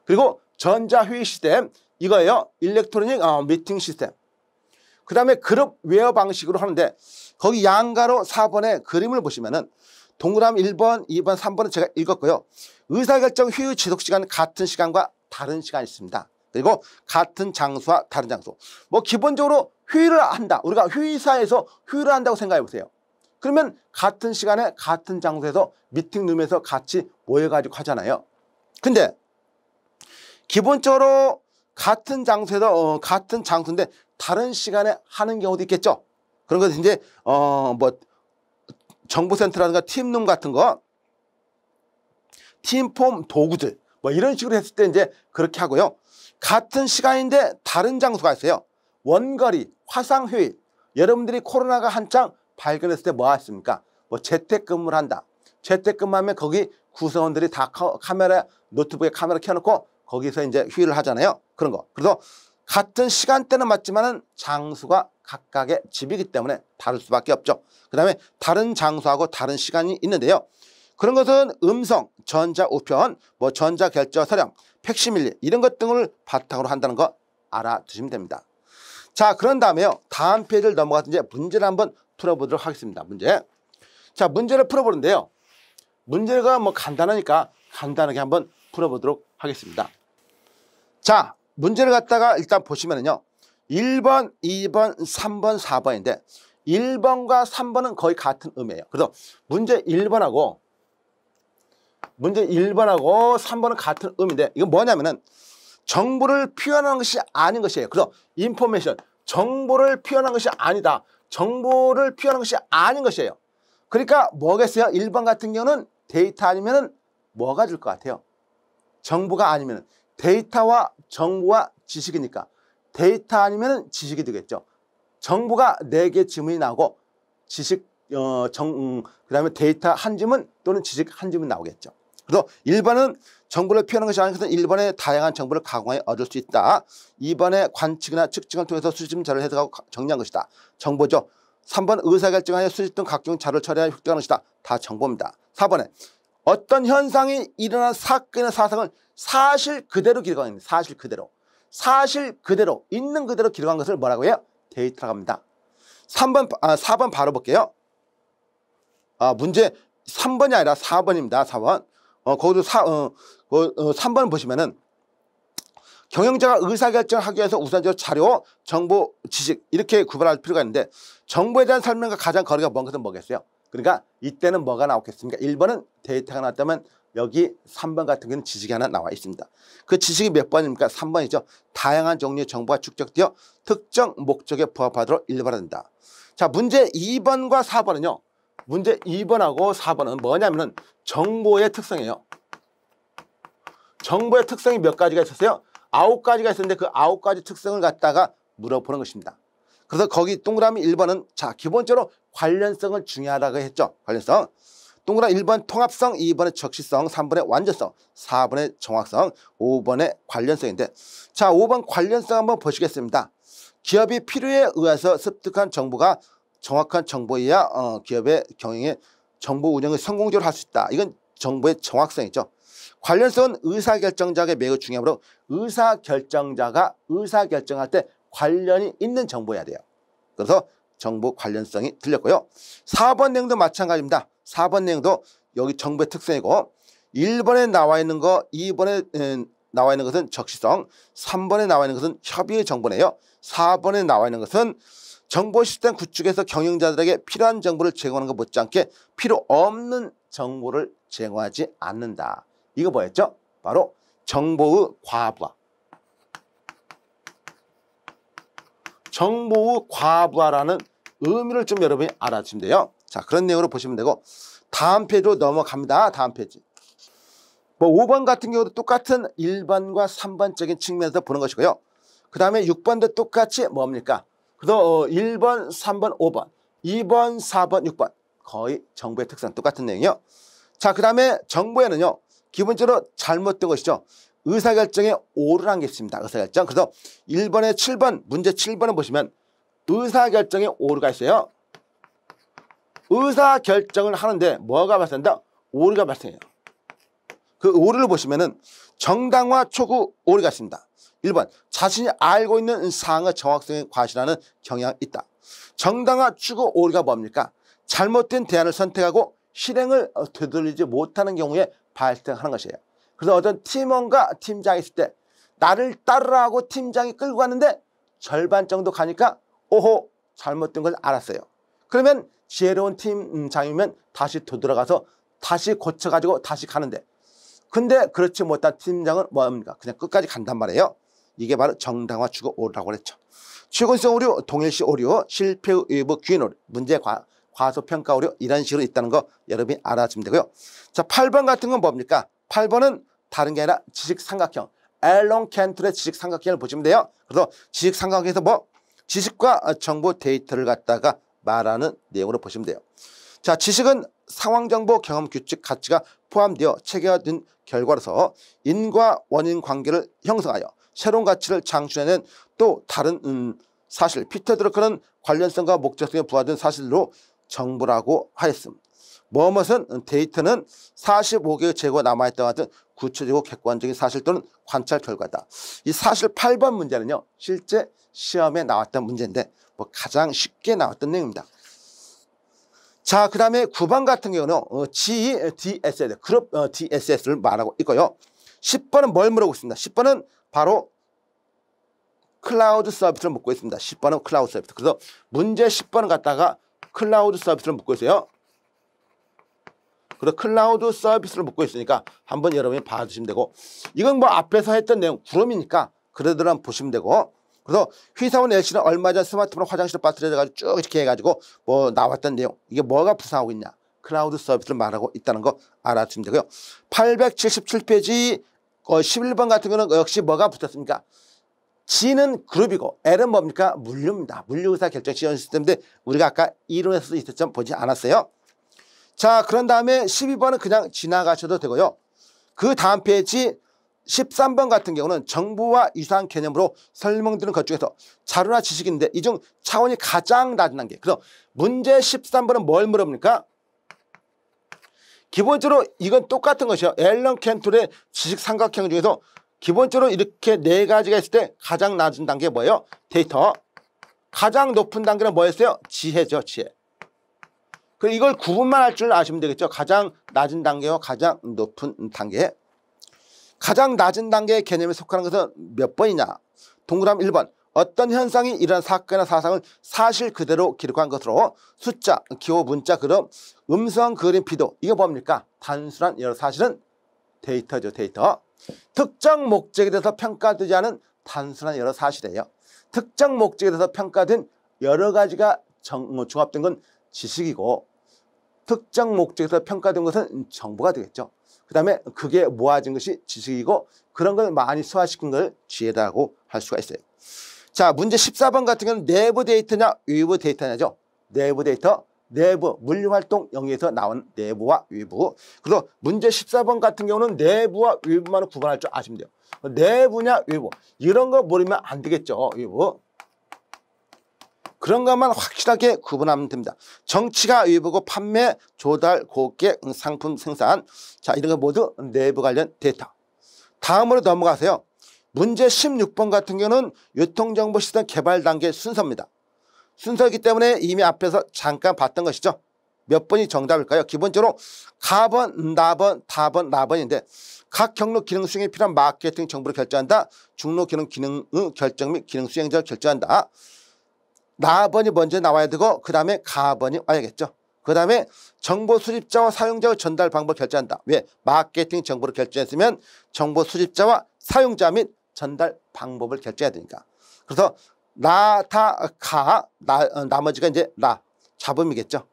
그리고 전자회의 시스템 이거예요. 일렉트로닉 어, 미팅 시스템. 그 다음에 그룹 웨어 방식으로 하는데 거기 양가로 4번의 그림을 보시면은 동그라미 1번, 2번, 3번은 제가 읽었고요. 의사결정 휴유 지속 시간 같은 시간과 다른 시간이 있습니다. 그리고 같은 장소와 다른 장소. 뭐 기본적으로 휴일을 한다. 우리가 휴일사에서 휴일을 한다고 생각해 보세요. 그러면 같은 시간에 같은 장소에서 미팅룸에서 같이 모여가지고 하잖아요. 근데 기본적으로 같은 장소에서 어, 같은 장소인데 다른 시간에 하는 경우도 있겠죠. 그런 것은 이제 어 뭐 정보센터라든가 팀룸 같은 거 팀폼 도구들 뭐 이런 식으로 했을 때 이제 그렇게 하고요. 같은 시간인데 다른 장소가 있어요. 원거리, 화상 회의. 여러분들이 코로나가 한창 발견했을 때 뭐 하십니까? 뭐 재택근무를 한다. 재택근무하면 거기 구성원들이 다 카메라 노트북에 카메라 켜놓고 거기서 이제 휴일을 하잖아요. 그런 거. 그래서 같은 시간대는 맞지만은 장수가 각각의 집이기 때문에 다를 수밖에 없죠. 그 다음에 다른 장소하고 다른 시간이 있는데요. 그런 것은 음성, 전자 우편, 뭐 전자 결제 서령, 팩시밀리 이런 것 등을 바탕으로 한다는 거 알아두시면 됩니다. 자, 그런 다음에요. 다음 페이지를 넘어가서 이제 문제를 한번 풀어보도록 하겠습니다. 문제. 자, 문제를 풀어보는데요. 문제가 뭐 간단하니까 간단하게 한번 풀어보도록 하겠습니다. 자, 문제를 갖다가 일단 보시면은요. 1번, 2번, 3번, 4번인데 1번과 3번은 거의 같은 음이에요. 그래서 문제 1번하고 문제 1번하고 3번은 같은 음인데 이건 뭐냐면은 정보를 표현하는 것이 아닌 것이에요. 그래서 인포메이션, 정보를 표현한 것이 아니다. 정보를 표현한 것이 아닌 것이에요. 그러니까 뭐겠어요? 1번 같은 경우는 데이터 아니면은 뭐가 줄 것 같아요? 정보가 아니면은 데이터와 정보와 지식이니까 데이터 아니면 지식이 되겠죠. 정보가 네개 지문이 나오고 지식 어, 정, 음, 그 다음에 데이터 한 지문 또는 지식 한 지문 나오겠죠. 그래서 1번은 정보를 표현하는 것이 아니라 1번에 다양한 정보를 가공해 얻을 수 있다. 2번에 관측이나 측정을 통해서 수집 자료를 해석하고 정리한 것이다. 정보죠. 3번 의사결정하여 수집 등 각종 자료를 처리하여 획득하는 것이다. 다 정보입니다. 4번에 어떤 현상이 일어난 사건의 사상을 사실 그대로 기록한 겁니다. 사실 그대로. 사실 그대로 있는 그대로 기록한 것을 뭐라고 해요? 데이터라고 합니다. 3번 아 4번 바로 볼게요. 아 문제 3번이 아니라 4번입니다. 4번. 어 거기도 4 어, 어, 3번 보시면은 경영자가 의사결정을 하기 위해서 우선적으로 자료, 정보, 지식 이렇게 구별할 필요가 있는데 정보에 대한 설명과 가장 거리가 먼 것은 뭐겠어요? 그러니까 이때는 뭐가 나왔겠습니까? 1번은 데이터가 나왔다면 여기 3번 같은 경우는 지식이 하나 나와 있습니다. 그 지식이 몇 번입니까? 3번이죠. 다양한 종류의 정보가 축적되어 특정 목적에 부합하도록 일반화된다. 자, 문제 2번과 4번은요. 문제 2번하고 4번은 뭐냐면은 정보의 특성이에요. 정보의 특성이 몇 가지가 있었어요? 아홉 가지가 있었는데 그 아홉 가지 특성을 갖다가 물어보는 것입니다. 그래서 거기 동그라미 1번은 자, 기본적으로 관련성을 중요하다고 했죠. 관련성. 동그란 1번 통합성, 2번의 적시성, 3번의 완전성, 4번의 정확성, 5번의 관련성인데 자 5번 관련성 한번 보시겠습니다. 기업이 필요에 의해서 습득한 정보가 정확한 정보이야 어, 기업의 경영에 정보 운영을 성공적으로 할 수 있다. 이건 정보의 정확성이죠. 관련성은 의사결정자에게 매우 중요하므로 의사결정자가 의사결정할 때 관련이 있는 정보여야 돼요. 그래서 정보 관련성이 틀렸고요 4번 내용도 마찬가지입니다. 4번 내용도 여기 정부의 특성이고 1번에 나와 있는 거 2번에 나와 있는 것은 적시성 3번에 나와 있는 것은 협의의 정보네요 4번에 나와 있는 것은 정보 시스템 구축에서 경영자들에게 필요한 정보를 제공하는 것 못지않게 필요 없는 정보를 제공하지 않는다 이거 뭐였죠? 바로 정보의 과부하 정보의 과부하라는 의미를 좀 여러분이 알아주시면 돼요 자 그런 내용으로 보시면 되고 다음 페이지로 넘어갑니다. 다음 페이지. 뭐 5번 같은 경우도 똑같은 1번과 3번적인 측면에서 보는 것이고요. 그 다음에 6번도 똑같이 뭡니까? 그래서 어, 1번, 3번, 5번, 2번, 4번, 6번 거의 정부의 특성 똑같은 내용이요. 자, 그 다음에 정부에는요. 기본적으로 잘못된 것이죠. 의사결정에 오류란 게 있습니다. 의사결정. 그래서 1번에 7번, 문제 7번을 보시면 의사결정에 오류가 있어요. 의사 결정을 하는데 뭐가 발생한다? 오류가 발생해요. 그 오류를 보시면은 정당화 초구 오류가 있습니다. 1번 자신이 알고 있는 사항의 정확성에 과실하는 경향이 있다. 정당화 추구 오류가 뭡니까? 잘못된 대안을 선택하고 실행을 어, 되돌리지 못하는 경우에 발생하는 것이에요. 그래서 어떤 팀원과 팀장이 있을 때 나를 따르라고 팀장이 끌고 갔는데 절반 정도 가니까 오호 잘못된 걸 알았어요. 그러면 지혜로운 팀장이면 음, 다시 되돌아가서 다시 고쳐가지고 다시 가는데 근데 그렇지 못한 팀장은 뭐 합니까 그냥 끝까지 간단 말이에요. 이게 바로 정당화 추구 오류라고 그랬죠. 최근성 오류, 동일시 오류, 실패 의부 귀인 오류, 문제 과, 과소평가 오류 이런 식으로 있다는 거 여러분이 알아주면 되고요. 자, 8번 같은 건 뭡니까? 8번은 다른 게 아니라 지식삼각형. 앨런 캔트의 지식삼각형을 보시면 돼요. 그래서 지식삼각형에서 뭐? 지식과 어, 정보 데이터를 갖다가 말하는 내용으로 보시면 돼요. 자, 지식은 상황 정보, 경험, 규칙, 가치가 포함되어 체계화된 결과로서 인과 원인 관계를 형성하여 새로운 가치를 창출해낸 또 다른 음, 사실, 피터 드러크는 관련성과 목적성에 부과된 사실로 정보라고 하였음. 뭐뭇은 데이터는 45개의 제고가 남아있다와 같은 구체적이고 객관적인 사실 또는 관찰 결과다. 이 사실 8번 문제는요. 실제 시험에 나왔던 문제인데 뭐 가장 쉽게 나왔던 내용입니다. 자, 그 다음에 9번 같은 경우는 어, GDSS, 그룹 어, DSS를 말하고 있고요. 10번은 뭘 물어보고 있습니다. 10번은 바로 클라우드 서비스를 묻고 있습니다. 10번은 클라우드 서비스. 그래서 문제 10번을 갖다가 클라우드 서비스를 묻고 있어요. 그래서 클라우드 서비스를 묻고 있으니까 한번 여러분이 봐주시면 되고 이건 뭐 앞에서 했던 내용 구름이니까 그러더은 보시면 되고 그래서 휘사원 L씨는 얼마 전 스마트폰 화장실을 빠뜨려가지고 쭉 이렇게 해가지고 뭐 나왔던 내용 이게 뭐가 부상하고 있냐 클라우드 서비스를 말하고 있다는 거 알아주시면 되고요 877페이지 어, 11번 같은 거는 역시 뭐가 붙었습니까 G는 그룹이고 L은 뭡니까 물류입니다 물류의사 결정 지원 시스템인데 우리가 아까 이론에서도 있었지만 보지 않았어요 자 그런 다음에 12번은 그냥 지나가셔도 되고요 그 다음 페이지 1 3번 같은 경우는 정부와 유사한 개념으로 설명드린 것 중에서 자료나 지식인데 이 중 차원이 가장 낮은 단계. 그래서 문제 1 3 번은뭘 물어봅니까? 기본적으로 이건 똑같은 것이요. 앨런 캔툴의 지식 삼각형 중에서 기본적으로 이렇게 네 가지가 있을 때 가장 낮은 단계 뭐예요? 데이터. 가장 높은 단계는 뭐였어요? 지혜죠, 지혜. 그 이걸 구분만 할 줄 아시면 되겠죠. 가장 낮은 단계와 가장 높은 단계. 가장 낮은 단계의 개념에 속하는 것은 몇 번이냐? 동그라미 1번. 어떤 현상이 이어난 사건이나 사상을 사실 그대로 기록한 것으로 숫자, 기호, 문자, 그럼, 음성, 그림, 비도. 이거 뭡니까? 단순한 여러 사실은 데이터죠, 데이터. 특정 목적에 대해서 평가되지 않은 단순한 여러 사실이에요. 특정 목적에 대해서 평가된 여러 가지가 정, 뭐, 종합된 건 지식이고 특정 목적에서 평가된 것은 정보가 되겠죠. 그 다음에 그게 모아진 것이 지식이고 그런 걸 많이 소화시킨 걸 지혜라고 할 수가 있어요. 자, 문제 14번 같은 경우는 내부 데이터냐 외부 데이터냐죠. 내부 데이터, 내부, 물류활동 영역에서 나온 내부와 외부. 그리고 문제 14번 같은 경우는 내부와 외부만을 구분할 줄 아시면 돼요. 내부냐 외부. 이런 거 모르면 안 되겠죠. 외부. 그런 것만 확실하게 구분하면 됩니다. 정치가 의보고 판매, 조달, 고객, 음, 상품 생산 자 이런 거 모두 내부 관련 데이터. 다음으로 넘어가세요. 문제 16번 같은 경우는 유통정보시스템 개발 단계 순서입니다. 순서이기 때문에 이미 앞에서 잠깐 봤던 것이죠. 몇 번이 정답일까요? 기본적으로 가번, 나번, 다번, 나번인데 각 경로 기능 수행에 필요한 마케팅 정보를 결정한다. 중로 기능 기능 결정 및 기능 수행자를 결정한다. 나번이 먼저 나와야 되고 그 다음에 가번이 와야겠죠. 그 다음에 정보 수집자와 사용자의 전달 방법 결제한다. 왜? 마케팅 정보를 결제했으면 정보 수집자와 사용자 및 전달 방법을 결제해야 되니까. 그래서 나, 타, 가, 나, 어, 나머지가 이제 나, 잡음이겠죠.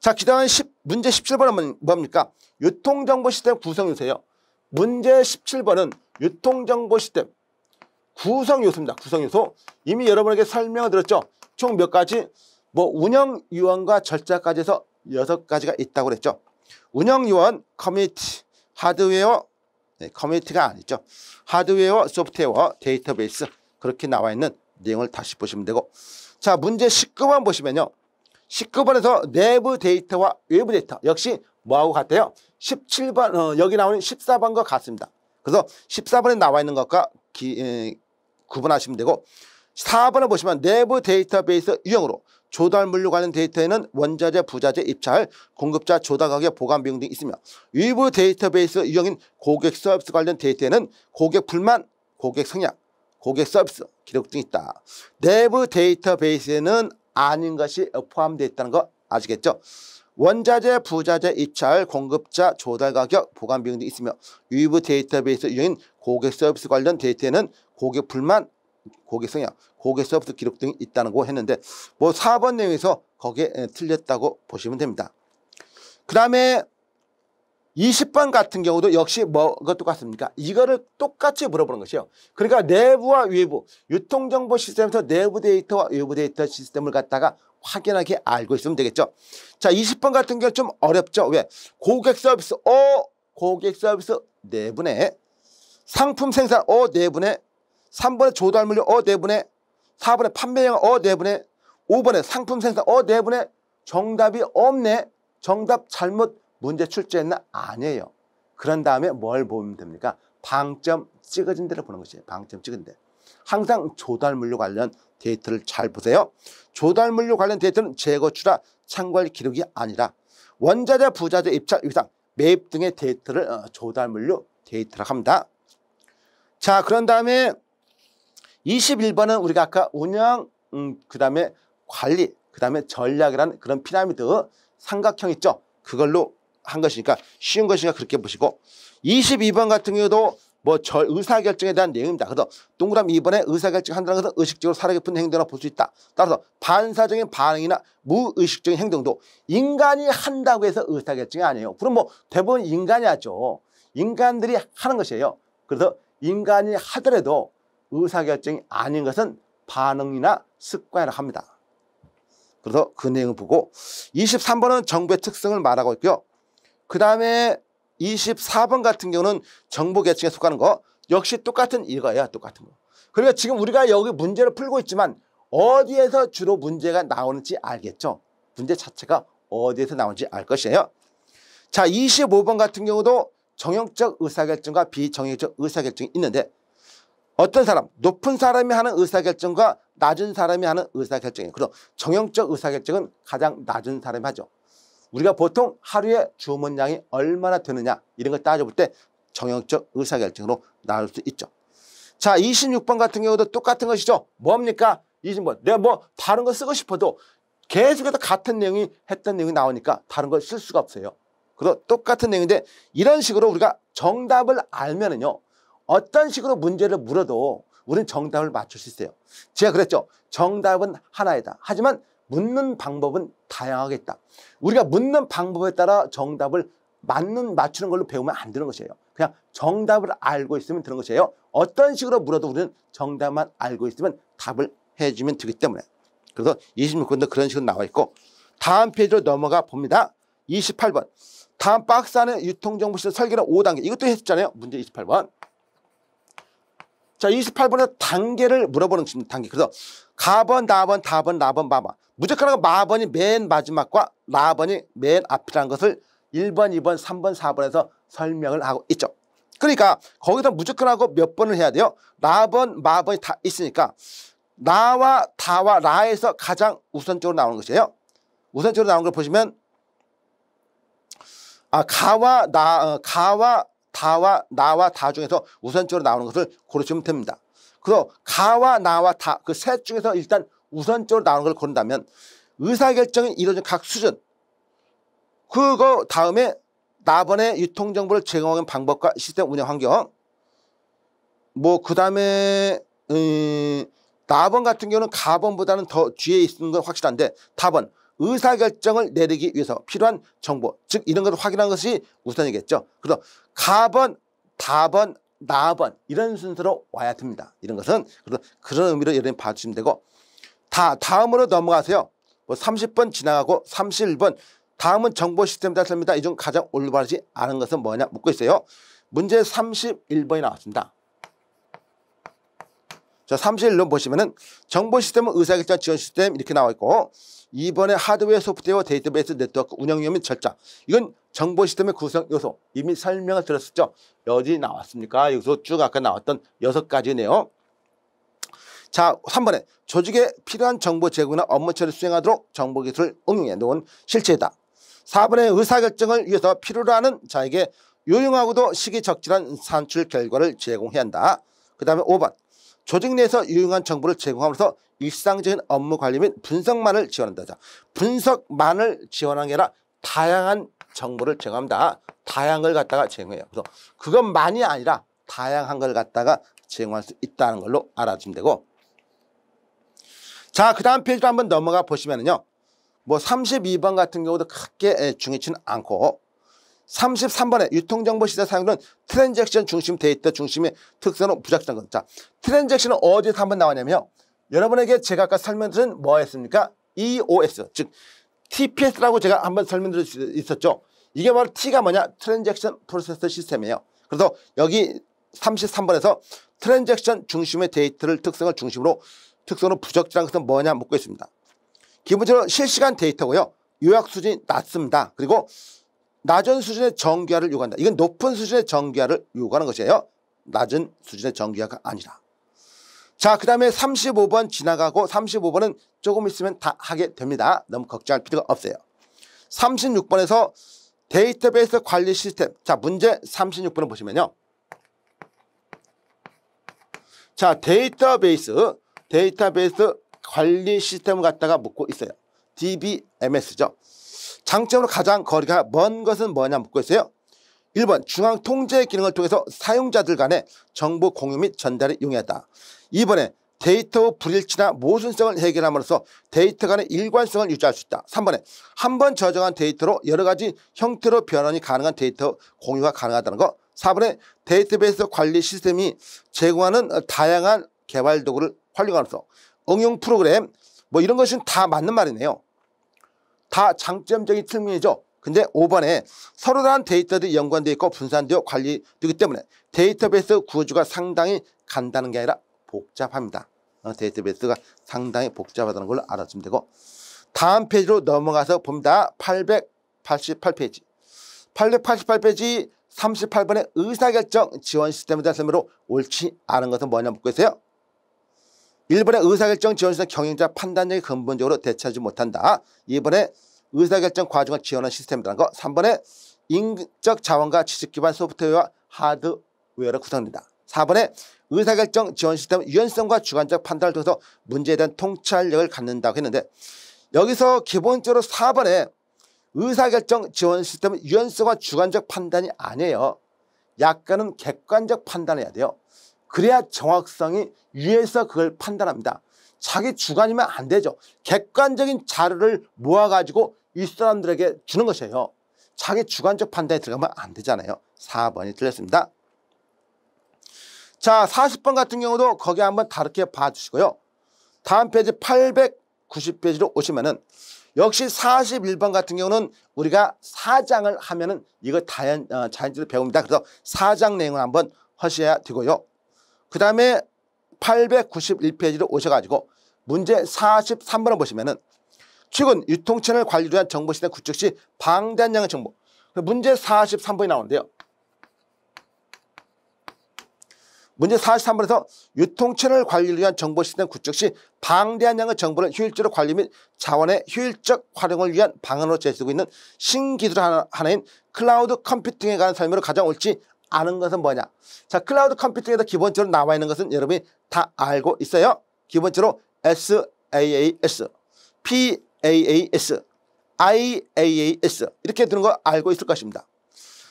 자, 기다란 1 문제 17번은 뭡니까? 유통정보 시스템 구성 요소예요. 문제 17번은 유통정보 시스템 구성 요소입니다. 구성 요소. 이미 여러분에게 설명을 드렸죠. 총몇 가지? 뭐 운영 유언과 절차까지 해서 여섯 가지가 있다고 그랬죠. 운영 유언, 커뮤니티, 하드웨어, 네, 커뮤니티가 아니죠. 하드웨어, 소프트웨어, 데이터베이스 그렇게 나와 있는 내용을 다시 보시면 되고 자 문제 19번 보시면요. 19번에서 내부 데이터와 외부 데이터 역시 뭐하고 같아요? 17번 어, 여기 나오는 14번과 같습니다. 그래서 14번에 나와 있는 것과 기, 에, 구분하시면 되고 4번을 보시면 내부 데이터베이스 유형으로 조달 물류 관련 데이터에는 원자재, 부자재, 입찰, 공급자, 조달 가격, 보관 비용 등이 있으며 일부 데이터베이스 유형인 고객 서비스 관련 데이터에는 고객 불만, 고객 성향, 고객 서비스, 기록 등이 있다. 내부 데이터베이스에는 아닌 것이 포함되어 있다는 거 아시겠죠? 원자재, 부자재, 입찰, 공급자, 조달 가격, 보관 비용 등이 있으며 유부 데이터베이스 유형인 고객 서비스 관련 데이터에는 고객 불만, 고객성향고객서비스 기록 등이 있다는 거 했는데 뭐 4번 내용에서 거기에 예, 틀렸다고 보시면 됩니다. 그 다음에 20번 같은 경우도 역시 뭐가 똑같습니까? 이거를 똑같이 물어보는 것이요 그러니까 내부와 외부, 유통정보 시스템에서 내부 데이터와 외부 데이터 시스템을 갖다가 확연하게 알고 있으면 되겠죠. 자, 20번 같은 경우 좀 어렵죠. 왜? 고객 서비스, 어, 고객 서비스 내분에 네 상품 생산, 어, 내분에 네 3번에 조달 물류 어 대분에 4번에 판매량 어 대분에 5번에 상품 생산 어 대분에 네 정답이 없네. 정답 잘못 문제 출제했나? 아니에요. 그런 다음에 뭘 보면 됩니까? 방점 찍어진 대로 보는 것이에요. 방점 찍은 데. 항상 조달 물류 관련 데이터를 잘 보세요. 조달 물류 관련 데이터는 재거 출하, 창궐 기록이 아니라 원자재, 부자재, 입찰, 위상, 매입 등의 데이터를 어, 조달 물류 데이터라고 합니다. 자, 그런 다음에 21번은 우리가 아까 운영, 음, 그 다음에 관리, 그 다음에 전략이라는 그런 피라미드 삼각형 있죠. 그걸로 한 것이니까 쉬운 것이니까 그렇게 보시고 22번 같은 경우도 뭐 의사결정에 대한 내용입니다. 그래서 동그라미 2번에 의사결정 한다는 것은 의식적으로 살아깊은 행동이라 고볼 수 있다. 따라서 반사적인 반응이나 무의식적인 행동도 인간이 한다고 해서 의사결정이 아니에요. 그럼 뭐 대부분 인간이 하죠. 인간들이 하는 것이에요. 그래서 인간이 하더라도 의사결정이 아닌 것은 반응이나 습관이라고 합니다. 그래서 그 내용을 보고 23번은 정부의 특성을 말하고 있고요. 그 다음에 24번 같은 경우는 정보 계층에 속하는 거 역시 똑같은 이거예요. 똑같은 거. 그리고 그러니까 지금 우리가 여기 문제를 풀고 있지만 어디에서 주로 문제가 나오는지 알겠죠. 문제 자체가 어디에서 나오는지 알 것이에요. 자, 25번 같은 경우도 정형적 의사결정과 비정형적 의사결정이 있는데 어떤 사람, 높은 사람이 하는 의사결정과 낮은 사람이 하는 의사결정이에요. 그럼 정형적 의사결정은 가장 낮은 사람이 하죠. 우리가 보통 하루에 주문량이 얼마나 되느냐 이런 걸 따져볼 때 정형적 의사결정으로 나눌 수 있죠. 자, 26번 같은 경우도 똑같은 것이죠. 뭡니까? 26번. 내가 뭐 다른 거 쓰고 싶어도 계속해서 같은 내용이 했던 내용이 나오니까 다른 걸 쓸 수가 없어요. 그래서 똑같은 내용인데 이런 식으로 우리가 정답을 알면은요. 어떤 식으로 문제를 물어도 우리는 정답을 맞출 수 있어요. 제가 그랬죠. 정답은 하나이다. 하지만 묻는 방법은 다양하게 있다. 우리가 묻는 방법에 따라 정답을 맞는 맞추는 걸로 배우면 안 되는 것이에요. 그냥 정답을 알고 있으면 되는 것이에요. 어떤 식으로 물어도 우리는 정답만 알고 있으면 답을 해주면 되기 때문에. 그래서 26권도 그런 식으로 나와 있고 다음 페이지로 넘어가 봅니다. 28번. 다음 박스 안에 유통정보실 설계는 5단계. 이것도 했잖아요. 문제 28번. 자, 2 8번에 단계를 물어보는 것입니다. 단계. 그래서 가번, 나번, 다번, 나번 마번. 무조건하고 마번이 맨 마지막과 라번이 맨 앞이라는 것을 1번, 2번, 3번, 4번에서 설명을 하고 있죠. 그러니까 거기서 무조건하고 몇 번을 해야 돼요? 라번, 마번이 다 있으니까 나와 다와 라에서 가장 우선적으로 나오는 것이에요. 우선적으로 나오는 걸 보시면 아 가와 나 어, 가와 다와 나와 다 중에서 우선적으로 나오는 것을 고르시면 됩니다. 그래서 가와 나와 다 그 셋 중에서 일단 우선적으로 나오는 걸 고른다면 의사결정이 이루어진 각 수준 그거 다음에 나번에 유통정보를 제공하는 방법과 시스템 운영 환경 뭐 그 다음에 음, 나번 같은 경우는 가번보다는 더 뒤에 있는 건 확실한데 다번 의사결정을 내리기 위해서 필요한 정보 즉 이런 것을 확인한 것이 우선이겠죠. 그래서 가번, 다번, 나번 이런 순서로 와야 됩니다. 이런 것은 그래서 그런 의미로 여러분 봐주시면 되고 다 다음으로 넘어가세요. 뭐 30번 지나가고 31번 다음은 정보 시스템 자체입니다. 이 중 가장 올바르지 않은 것은 뭐냐 묻고 있어요. 문제 31번이 나왔습니다. 자, 31론 보시면은 정보 시스템은 의사결정 지원 시스템 이렇게 나와 있고 이번에 하드웨어, 소프트웨어, 데이터베이스, 네트워크, 운영위험 및 절차. 이건 정보 시스템의 구성 요소. 이미 설명을 들었었죠. 여기 나왔습니까? 여기서 쭉 아까 나왔던 여섯 가지네요. 자, 3번에 조직에 필요한 정보 제공이나 업무 처리 수행하도록 정보 기술을 응용해 놓은 실체다. 이 4번에 의사결정을 위해서 필요로 하는 자에게 유용하고도 시기적절한 산출 결과를 제공해야 한다. 그 다음에 5번 조직 내에서 유용한 정보를 제공하면서 일상적인 업무 관리 및 분석만을 지원한다. 자, 분석만을 지원한 게 아니라 다양한 정보를 제공합니다. 다양한 걸 갖다가 제공해요. 그래서 그것만이 아니라 다양한 걸 갖다가 제공할 수 있다는 걸로 알아주면 되고 자, 그 다음 페이지로 한번 넘어가 보시면은요. 뭐 32번 같은 경우도 크게 예, 중요치는 않고 3 3 번에 유통정보시대 사용은 트랜잭션 중심 데이터 중심의 특성은 부작성 건. 자, 트랜잭션은 어디서 한번 나왔냐면 여러분에게 제가 아까 설명드린 뭐였습니까 EOS, 즉 TPS라고 제가 한번 설명드릴 수 있었죠. 이게 바로 T가 뭐냐? 트랜잭션 프로세스 시스템이에요. 그래서 여기 3 3 번에서 트랜잭션 중심의 데이터를 특성을 중심으로 특성으로 부적절한 것은 뭐냐 묻고 있습니다. 기본적으로 실시간 데이터고요. 요약 수준이 낮습니다. 그리고 낮은 수준의 정기화를 요구한다. 이건 높은 수준의 정기화를 요구하는 것이에요. 낮은 수준의 정기화가 아니라. 자, 그 다음에 35번 지나가고 35번은 조금 있으면 다 하게 됩니다. 너무 걱정할 필요가 없어요. 36번에서 데이터베이스 관리 시스템. 자, 문제 36번을 보시면요. 자, 데이터베이스, 데이터베이스 관리 시스템을 갖다가 묻고 있어요. DBMS죠. 장점으로 가장 거리가 먼 것은 뭐냐 묻고 있어요. 1번 중앙 통제 기능을 통해서 사용자들 간의 정보 공유 및 전달을 이용했다. 2번에 데이터 불일치나 모순성을 해결함으로써 데이터 간의 일관성을 유지할 수 있다. 3번에 한 번 저장한 데이터로 여러 가지 형태로 변환이 가능한 데이터 공유가 가능하다는 것. 4번에 데이터베이스 관리 시스템이 제공하는 다양한 개발 도구를 활용함으로써 응용 프로그램 뭐 이런 것은 다 맞는 말이네요. 다 장점적인 측면이죠. 근데 5번에 서로 다른 데이터들이 연관되어 있고 분산되어 관리되기 때문에 데이터베이스 구조가 상당히 간다는게 아니라 복잡합니다. 어, 데이터베이스가 상당히 복잡하다는 걸 알아주면 되고 다음 페이지로 넘어가서 봅니다. 888페이지 888페이지 38번의 의사결정 지원 시스템에 대한 설명으로 옳지 않은 것은 뭐냐 묻고 있어요. 일본의 의사결정 지원시는 경영자 판단력이 근본적으로 대체하지 못한다. 이번에 의사결정 과정을 지원한 시스템이라는 거. 삼번에 인적 자원과 지식기반 소프트웨어와 하드웨어로 구성된다. 사번에 의사결정 지원 시스템 유연성과 주관적 판단을 통해서 문제에 대한 통찰력을 갖는다고 했는데 여기서 기본적으로 사번에 의사결정 지원 시스템 유연성과 주관적 판단이 아니에요. 약간은 객관적 판단해야 돼요. 그래야 정확성이 위에서 그걸 판단합니다. 자기 주관이면 안 되죠. 객관적인 자료를 모아가지고 이 사람들에게 주는 것이에요. 자기 주관적 판단에 들어가면 안 되잖아요. 4번이 틀렸습니다. 자, 40번 같은 경우도 거기 한번 다르게 봐주시고요. 다음 페이지 890페이지로 오시면은 역시 41번 같은 경우는 우리가 사장을 하면은 이거 자연, 어, 자연지로 배웁니다. 그래서 사장 내용을 한번 하셔야 되고요. 그 다음에 891페이지로 오셔가지고 문제 43번을 보시면은 최근 유통채널 관리를 위한 정보시대 구축 시 방대한 양의 정보. 그 문제 43번이 나오는데요. 문제 43번에서 유통채널 관리를 위한 정보 시스템 구축 시 방대한 양의 정보를 효율적으로 관리 및 자원의 효율적 활용을 위한 방안으로 제시되고 있는 신기술 하나, 하나인 클라우드 컴퓨팅에 관한 설명을 가장 옳지 아는 것은 뭐냐? 자, 클라우드 컴퓨팅에서 기본적으로 나와 있는 것은 여러분이 다 알고 있어요. 기본적으로 SaaS, PaaS, IaaS 이렇게 되는 걸 알고 있을 것입니다.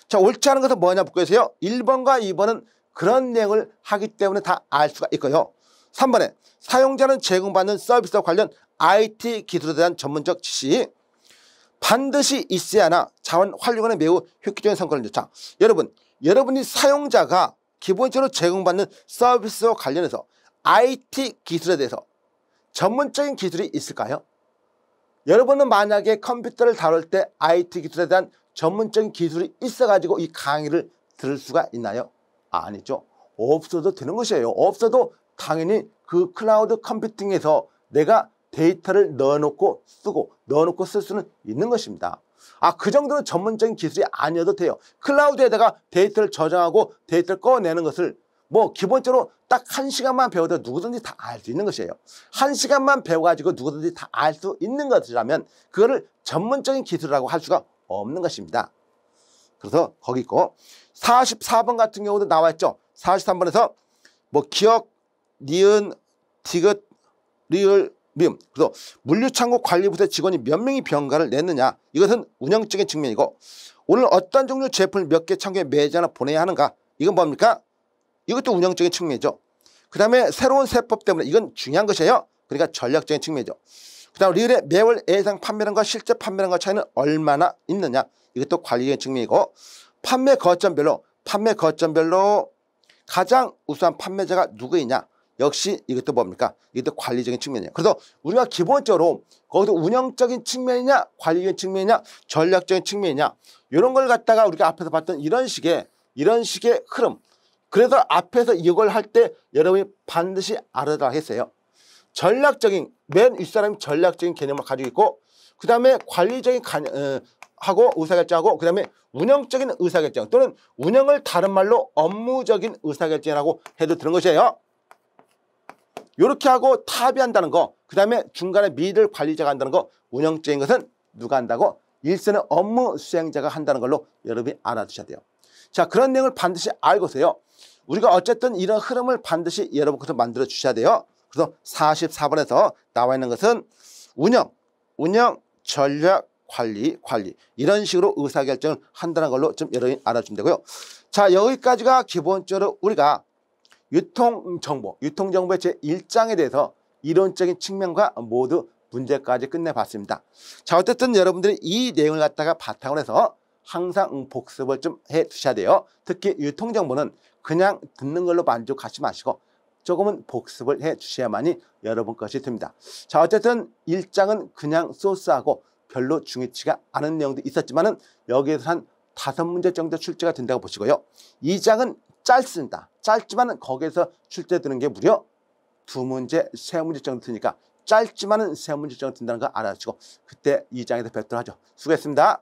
자, 옳지 않은 것은 뭐냐 묻고 계세요. 1번과 2번은 그런 내용을 하기 때문에 다 알 수가 있고요. 3번에 사용자는 제공받는 서비스와 관련 IT 기술에 대한 전문적 지식 반드시 있어야 하나 자원 활용하는 매우 획기적인 성과를 놓자. 여러분 여러분이 사용자가 기본적으로 제공받는 서비스와 관련해서 IT 기술에 대해서 전문적인 기술이 있을까요? 여러분은 만약에 컴퓨터를 다룰 때 IT 기술에 대한 전문적인 기술이 있어가지고 이 강의를 들을 수가 있나요? 아니죠. 없어도 되는 것이에요. 없어도 당연히 그 클라우드 컴퓨팅에서 내가 데이터를 넣어놓고 쓰고 넣어놓고 쓸 수는 있는 것입니다. 아, 그 정도는 전문적인 기술이 아니어도 돼요. 클라우드에다가 데이터를 저장하고 데이터를 꺼내는 것을 뭐 기본적으로 딱 한 시간만 배워도 누구든지 다 알 수 있는 것이에요. 한 시간만 배워가지고 누구든지 다 알 수 있는 것이라면 그거를 전문적인 기술이라고 할 수가 없는 것입니다. 그래서 거기 있고 44번 같은 경우도 나와 있죠. 43번에서 뭐 기억, 니은, 디귿, 리을, 미음. 그래서 물류창고 관리부서 직원이 몇 명이 병가를 냈느냐 이것은 운영적인 측면이고 오늘 어떤 종류 제품을 몇 개 창고에 매장하 보내야 하는가 이건 뭡니까? 이것도 운영적인 측면이죠. 그 다음에 새로운 세법 때문에 이건 중요한 것이에요. 그러니까 전략적인 측면이죠. 그 다음 리을의 매월 예상 판매량과 실제 판매량과 차이는 얼마나 있느냐 이것도 관리적인 측면이고 판매 거점별로 판매 거점별로 가장 우수한 판매자가 누구이냐 역시 이것도 뭡니까? 이것도 관리적인 측면이에요. 그래서 우리가 기본적으로 거기서 운영적인 측면이냐, 관리적인 측면이냐, 전략적인 측면이냐 이런 걸 갖다가 우리가 앞에서 봤던 이런 식의 이런 식의 흐름. 그래서 앞에서 이걸 할 때 여러분이 반드시 알아라 했어요. 전략적인 맨 윗사람이 전략적인 개념을 가지고 있고 그 다음에 관리적인 간, 어, 하고 의사결정하고 그 다음에 운영적인 의사결정 또는 운영을 다른 말로 업무적인 의사결정이라고 해도 되는 것이에요. 이렇게 하고 타비한다는 거, 그 다음에 중간에 미들 관리자가 한다는 거, 운영적인 것은 누가 한다고? 일선의 업무 수행자가 한다는 걸로 여러분이 알아두셔야 돼요. 자, 그런 내용을 반드시 알고서요. 우리가 어쨌든 이런 흐름을 반드시 여러분께서 만들어 주셔야 돼요. 그래서 44번에서 나와 있는 것은 운영, 운영, 전략, 관리, 관리 이런 식으로 의사결정을 한다는 걸로 좀 여러분이 알아주면 되고요. 자 여기까지가 기본적으로 우리가 유통정보, 유통정보의 제1장에 대해서 이론적인 측면과 모두 문제까지 끝내봤습니다. 자, 어쨌든 여러분들이 이 내용을 갖다가 바탕으로 해서 항상 복습을 좀 해주셔야 돼요. 특히 유통정보는 그냥 듣는 걸로 만족하지 마시고 조금은 복습을 해 주셔야만이 여러분 것이 됩니다. 자, 어쨌든 1장은 그냥 소스하고 별로 중요치가 않은 내용도 있었지만은 여기에서 한5 문제 정도 출제가 된다고 보시고요. 2장은 짧습니다. 짧지만은 거기에서 출제되는 게 무려 두 문제, 세 문제 정도 드니까 짧지만은 세 문제 정도 든다는 거 알아주시고 그때 이 장에서 뵙도록 하죠. 수고했습니다.